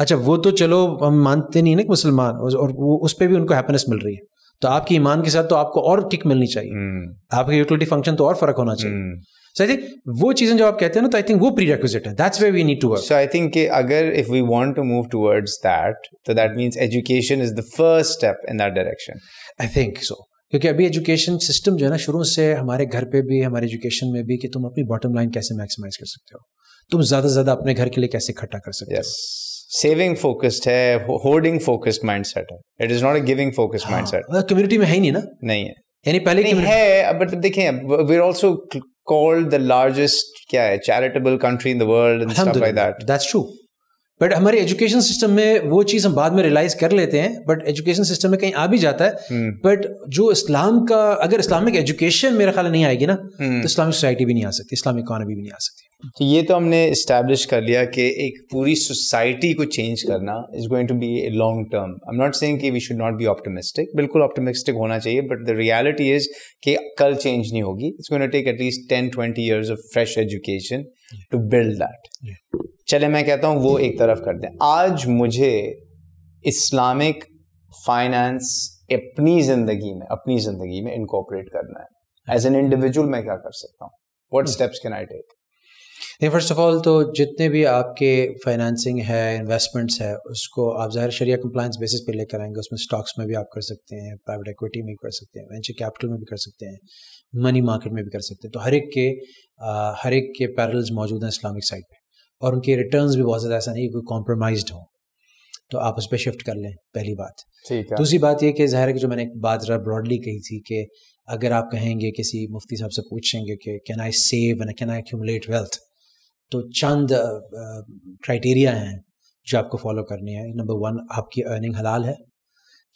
अच्छा वो तो चलो हम मानते नहीं ना मुसलमान और वो उस पर भी उनको हैप्पीनेस मिल रही है तो आपकी ईमान के साथ तो आपको और किक मिलनी चाहिए hmm. आपका यूटिलिटी फंक्शन तो और फर्क होना चाहिए hmm. सो आई थिंक वो चीज़ें जो आप कहते हैं ना तो आई थिंक वो प्री है that's way we need to work so I think अगर if we want to move towards that तो that means education is the first step in that direction I think so क्योंकि अभी education system जो है ना शुरू से हमारे घर पे भी हमारे एजुकेशन में भी कि तुम अपनी बॉटम लाइन कैसे मैक्सिमाइज कर सकते हो तुम ज़्यादा से ज़्यादा अपने घर के लिए कैसे इकट्ठा कर सकते yes. हो सेविंग फोकस्ड है होल्डिंग फोकस्ड माइंडसेट है it is not a giving focused mindset community में है ही नहीं ना नहीं है यानी पहले नहीं है बट देखें we are also called the largest kya hai, charitable country in the world and stuff like that. That's true. But हमारे एजुकेशन सिस्टम में वो चीज़ हम बाद में रियलाइज कर लेते हैं बट एजुकेशन सिस्टम में कहीं आ भी जाता है बट hmm. जो इस्लाम का अगर इस्लामिक एजुकेशन मेरा ख्याल नहीं आएगी ना hmm. तो इस्लामिक सोसाइटी भी नहीं आ सकती इस्लामिक इकानमी भी नहीं आ सकती तो ये तो हमने इस्टेब्लिश कर लिया कि एक पूरी सोसाइटी को चेंज करना is going to be a long term I am not saying कि we should not be optimistic बिल्कुल ऑप्टिमिस्टिक होना चाहिए बट द रियलिटी इज़ कि कल चेंज नहीं होगी it's going to take at least ten twenty years of fresh education to build that चले मैं कहता हूँ वो एक तरफ कर दें आज मुझे इस्लामिक फाइनेंस अपनी ज़िंदगी में अपनी ज़िंदगी में इनकॉपरेट करना है एज एन इंडिविजुअल मैं क्या कर सकता हूँ what steps can I take नहीं फर्स्ट ऑफ ऑल तो जितने भी आपके फाइनेंसिंग है इन्वेस्टमेंट्स है उसको आप ज़ाहिर शरिया कंप्लाइंस बेसिस पे लेकर आएंगे उसमें स्टॉक्स में भी आप कर सकते हैं प्राइवेट इक्विटी में भी कर सकते हैं वेंचर कैपिटल में भी कर सकते हैं मनी मार्केट में भी कर सकते हैं तो हर एक के आ, हर एक के पैरल्स मौजूद हैं इस्लामिक साइड पर और उनके रिटर्न भी बहुत ज़्यादा ऐसा नहीं कोई कॉम्प्रोमाइज हो तो आप उस पर शिफ्ट कर लें पहली बात दूसरी बात यह कि ज़ाहिर है कि जो मैंने एक बात ज़रा ब्रॉडली कही थी कि अगर आप कहेंगे किसी मुफ्ती साहब से पूछेंगे कि can I save and can I accumulate wealth तो चंद क्राइटेरिया हैं जो आपको फॉलो करने हैं नंबर वन आपकी अर्निंग हलाल है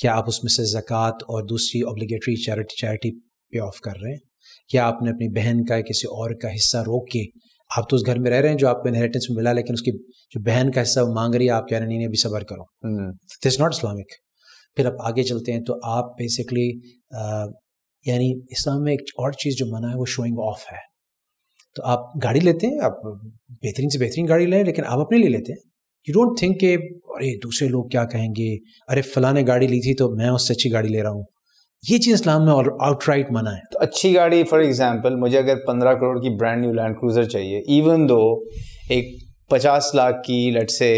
क्या आप उसमें से ज़क़़त और दूसरी obligatory charity charity pay off कर रहे हैं क्या आपने अपनी बहन का किसी और का हिस्सा रोक के आप तो उस घर में रह रहे हैं जो आपको इनहेरिटेंस में मिला लेकिन उसकी जो बहन का हिस्सा मांग रही है आप कह रहे नहीं अभी सबर करो दिस नॉट इस्लामिक फिर आप आगे चलते हैं तो आप बेसिकली यानी इस्लाम में एक और चीज़ जो मना है वो शोइंग ऑफ है तो आप गाड़ी लेते हैं आप बेहतरीन से बेहतरीन गाड़ी लें लेकिन आप अपने लिए लेते हैं यू डोंट थिंक के अरे दूसरे लोग क्या कहेंगे अरे फलाने गाड़ी ली थी तो मैं उससे अच्छी गाड़ी ले रहा हूँ ये चीज़ इस्लाम में आउटराइट मना है तो अच्छी गाड़ी फॉर एग्जाम्पल मुझे अगर पंद्रह करोड़ की ब्रांड न्यू लैंड क्रूज़र चाहिए इवन दो एक पचास लाख की लट से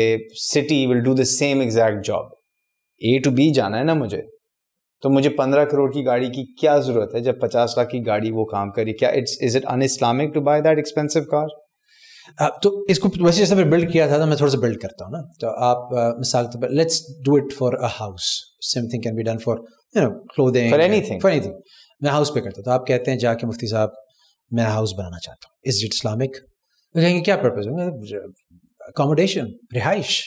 City will do the same exact job A to B जाना है ना मुझे तो मुझे पंद्रह करोड़ की गाड़ी की क्या ज़रूरत है जब पचास लाख की गाड़ी वो काम करी क्या it's is it un Islamic to buy that expensive car तो इसको वैसे जैसे मैं बिल्ड किया था तो मैं थोड़ा सा बिल्ड करता हूँ ना तो आप मिसाल के तौर पर let's do it for a house same thing can be done for you know clothing for anything for anything मैं हाउस पे करता हूँ तो आप कहते हैं जाके मुफ्ती साहब मैं हाउस बनाना चाहता हूँ इज इट इस्लामिक कहेंगे क्या पर्पज होंगे अकोमोडेशन रिहाइश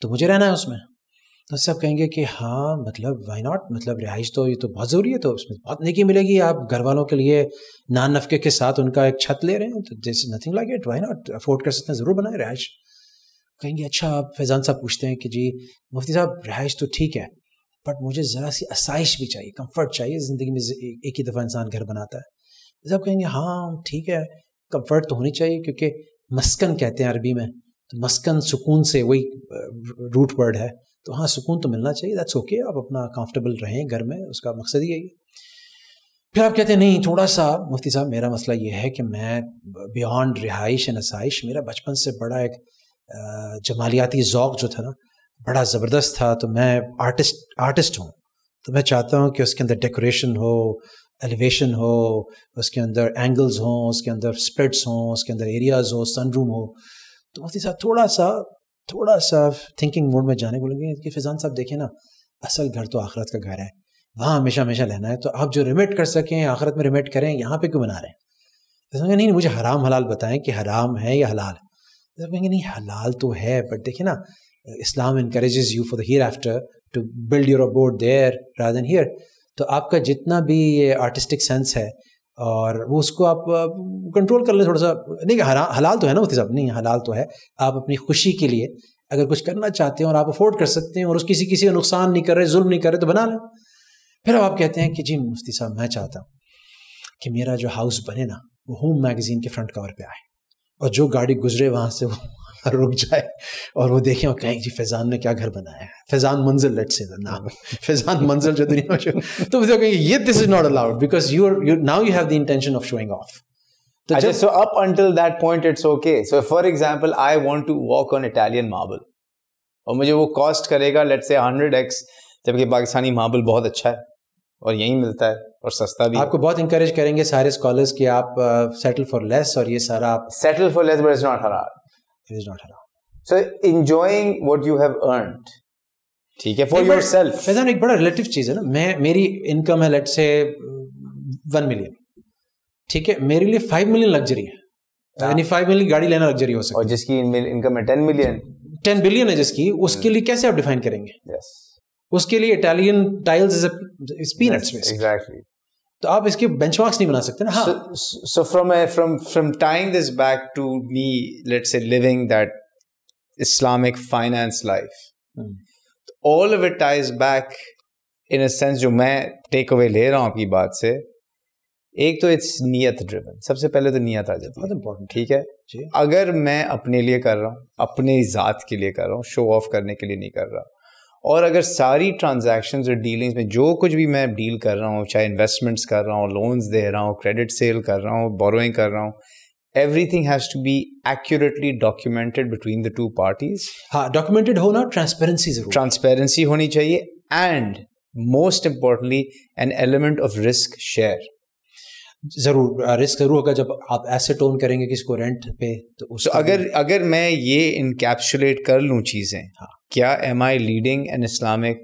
तो मुझे रहना है उसमें तो सब कहेंगे कि हाँ मतलब वाई नॉट मतलब रिहाइश तो ये तो बहुत ज़रूरी है तो उसमें बहुत नेकी मिलेगी आप घर वालों के लिए नान नफके के साथ उनका एक छत ले रहे हैं तो this nothing like it why not afford कर सकते हैं ज़रूर बनाए रिहाइश कहेंगे अच्छा आप फैज़ान साहब पूछते हैं कि जी मुफ्ती साहब रिहाइश तो ठीक है बट मुझे ज़रा सी आसाइश भी चाहिए कम्फर्ट चाहिए ज़िंदगी में एक ही दफ़ा इंसान घर बनाता है तो सब कहेंगे हाँ ठीक है कम्फर्ट तो होनी चाहिए क्योंकि मस्कन कहते हैं अरबी में तो मस्कन सुकून से वही रूट वर्ड है तो हाँ सुकून तो मिलना चाहिए दैट्स ओके okay, आप अपना कंफर्टेबल रहें घर में उसका मकसद ही यही है फिर आप कहते हैं नहीं थोड़ा सा मुफ्ती साहब मेरा मसला ये है कि मैं बियॉन्ड रिहाइश एंड आसाइश मेरा बचपन से बड़ा एक जमालियाती ओक़ जो था ना बड़ा ज़बरदस्त था तो मैं आर्टिस्ट आर्टिस्ट हूँ तो मैं चाहता हूँ कि उसके अंदर डेकोरेशन हो एलिवेशन हो उसके अंदर एंगल्स हों उसके अंदर स्प्रेड्स हों उसके अंदर एरियाज़ हो सनरूम हो तो मुफ्ती साहब थोड़ा सा थोड़ा सा थिंकिंग मोड में जाने बोलेंगे कि फिजान साहब देखें ना असल घर तो आखरत का घर है वहाँ हमेशा हमेशा रहना है तो आप जो रिमेट कर सकें आखरत में रिमेट करें यहाँ पे क्यों बना रहे हैं तो नहीं मुझे हराम हलाल बताएं कि हराम है या हलाल तो कहेंगे नहीं हलाल तो है बट देखिए ना Islam encourages you for the hereafter to build your abode there rather here तो आपका जितना भी ये आर्टिस्टिक सेंस है और वो उसको आप कंट्रोल कर ले थोड़ा सा नहीं हलाल तो है ना मुफ्ती साहब नहीं हलाल तो है आप अपनी खुशी के लिए अगर कुछ करना चाहते हैं और आप अफोर्ड कर सकते हैं और उस किसी किसी का नुकसान नहीं कर रहे जुल्म नहीं कर रहे तो बना लें फिर आप कहते हैं कि जी मुफ्ती साहब मैं चाहता हूँ कि मेरा जो हाउस बने ना वो होम मैगजीन के फ्रंट कवर पे आए और जो गाड़ी गुजरे वहाँ से वो [laughs] रुक जाए और वो देखें और कहें जी फैज़ान ने क्या घर बनाया है फैज़ान मंजिल लेट से नाम हाँ। [laughs] फैज़ान मंजिल जो दुनिया में तो मुझे कहेंगे ये this is not allowed because you you now you have the intention of showing off तो अच्छा, जब so up until that point it's okay so for example I want to walk on Italian marble और मुझे वो cost करेगा late से hundred x जबकि Pakistani marble बहुत अच्छा है और यहीं मिलता है और सस्ता भी आपको बहुत इंकरेज करेंगे सारे स्कॉलर्स कि आप सेटल फॉर लेस और ये सारा आप settle for less but it's not हरार it is not haram so enjoying what you have earned ठीक है फॉर योर सेल्फ फैजान एक बड़ा रिलेटिव चीज़ है ना मैं मेरी इनकम है लेट से वन मिलियन ठीक है मेरे लिए फाइव मिलियन लग्जरी है हाँ। यानी फाइव मिलियन गाड़ी लेना लग्जरी हो सकता है और जिसकी इनकम है टेन मिलियन टेन बिलियन है जिसकी उसके hmm. लिए कैसे आप डिफाइन करेंगे yes. उसके लिए Italian tiles is peanuts exactly तो आप इसके बेंचमार्क्स नहीं बना सकते ना हाँ so from from from time this back to me let's say living that Islamic finance life all of it ties back in a sense जो मैं टेक अवे ले रहा हूँ आपकी बात से एक तो इट्स नियत ड्रिवन सबसे पहले तो नियत आ जाती बहुत इंपॉर्टेंट ठीक है अगर मैं अपने लिए कर रहा हूँ अपने ज़ात के लिए कर रहा हूँ शो ऑफ करने के लिए नहीं कर रहा और अगर सारी ट्रांजेक्शन और डीलिंग्स में जो कुछ भी मैं डील कर रहा हूँ चाहे इन्वेस्टमेंट्स कर रहा हूँ लोन्स दे रहा हूँ क्रेडिट सेल कर रहा हूँ बोरोइंग कर रहा हूँ everything has to be accurately documented between the two parties हाँ डॉक्यूमेंटेड होना ट्रांसपेरेंसी जरूर ट्रांसपेरेंसी होनी चाहिए and most importantly an element of risk share जरूर रिस्क जरूर होगा जब आप एसेट ओन करेंगे किसको रेंट पे तो तो अगर अगर मैं ये इनकेप्सुलेट कर लूँ चीज़ें हाँ क्या am I leading an Islamic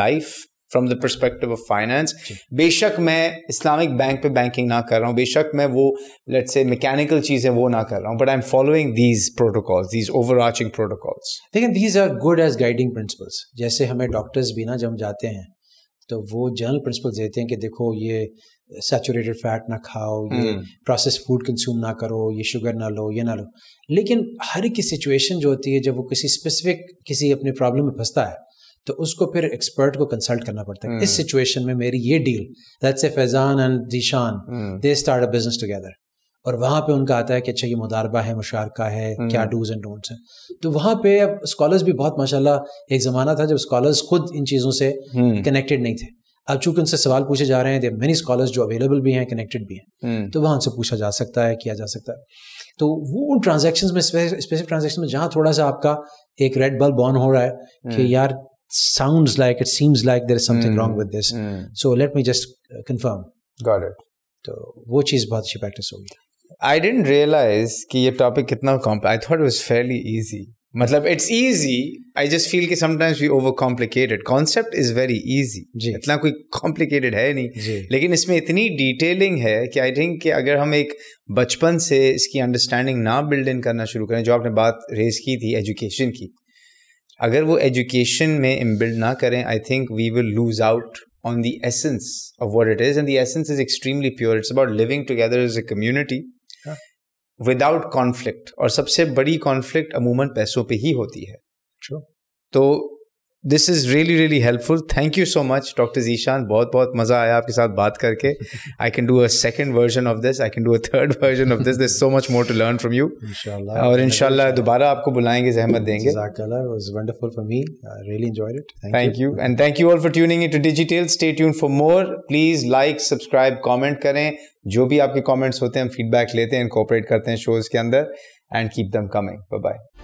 life from the perspective of finance बेशक मैं इस्लामिक बैंक पे बैंकिंग ना कर रहा हूँ बेशक मैं वो लेट्स से मैकेनिकल चीज़ें वो ना कर रहा हूँ but I am following these protocols these overarching protocols लेकिन these are good as guiding principles जैसे हमें डॉक्टर्स भी ना जब जाते हैं तो वो जनरल प्रिंसिपल देते हैं कि देखो ये सैचुरेटेड फैट ना खाओ ये प्रोसेस फूड कंज्यूम ना करो ये शुगर ना लो ये ना लो लेकिन हर एक की सिचुएशन जो होती है जब वो किसी स्पेसिफिक किसी अपने प्रॉब्लम में फंसता है तो उसको फिर एक्सपर्ट को कंसल्ट करना पड़ता है इस सिचुएशन हम्म। में मेरी ये deal that's a Faizan and Zeeshan they start a business together और वहाँ पे उनका आता है कि अच्छा ये मुदारबा है मुशारका है हम्म। क्या डूज एंड डोंट्स हैं तो वहाँ पे अब स्कॉलर्स भी बहुत माशाल्लाह एक ज़माना था जब स्कॉलर्स खुद इन चीज़ों से कनेक्टेड हम्म। नहीं थे अब चूंकि उनसे सवाल पूछे जा रहे हैं देर मेनी स्कॉलर्स जो अवेलेबल भी हैं कनेक्टेड भी हैं hmm. तो वहाँ उनसे पूछा जा सकता है किया जा सकता है तो वो उन ट्रांजेक्शन में स्पेसिफिक ट्रांजेक्शन में जहाँ थोड़ा सा आपका एक रेड बल्ब ऑन हो रहा है कि hmm. यार sounds like it seems like there is something mm. wrong with this mm. so let me just uh, confirm got it तो वो चीज़ बहुत अच्छी प्रैक्टिस होगी आई डेंट रियलाइज कि ये टॉपिक कितना I thought was fairly easy मतलब it's easy I just feel कि sometimes we overcomplicated concept is very easy इतना कोई कॉम्प्लिकेटेड है नहीं लेकिन इसमें इतनी डिटेलिंग है कि आई थिंक कि अगर हम एक बचपन से इसकी अंडरस्टैंडिंग ना बिल्ड इन करना शुरू करें जो आपने बात रेज की थी एजुकेशन की अगर वो एजुकेशन में इम्बिल्ड ना करें I think we will lose out on the essence of what it is and the essence is extremely pure it's about living together is a community without conflict और सबसे बड़ी conflict अमूमन पैसों पे ही होती है True. तो this is really really helpful thank you so much doctor Zeeshan बहुत बहुत मज़ा आया आपके साथ बात करके I can do a second version of this I can do a third version of this this so much more to learn from you और इनशाला दोबारा आपको बुलाएंगे जहमत देंगे thank you and thank you all for tuning in to digital stay tune for more please like subscribe comment करें जो भी आपके कॉमेंट्स होते हैं हम फीडबैक लेते हैं इनकॉपरेट करते हैं शोज़ के अंदर and keep them coming bye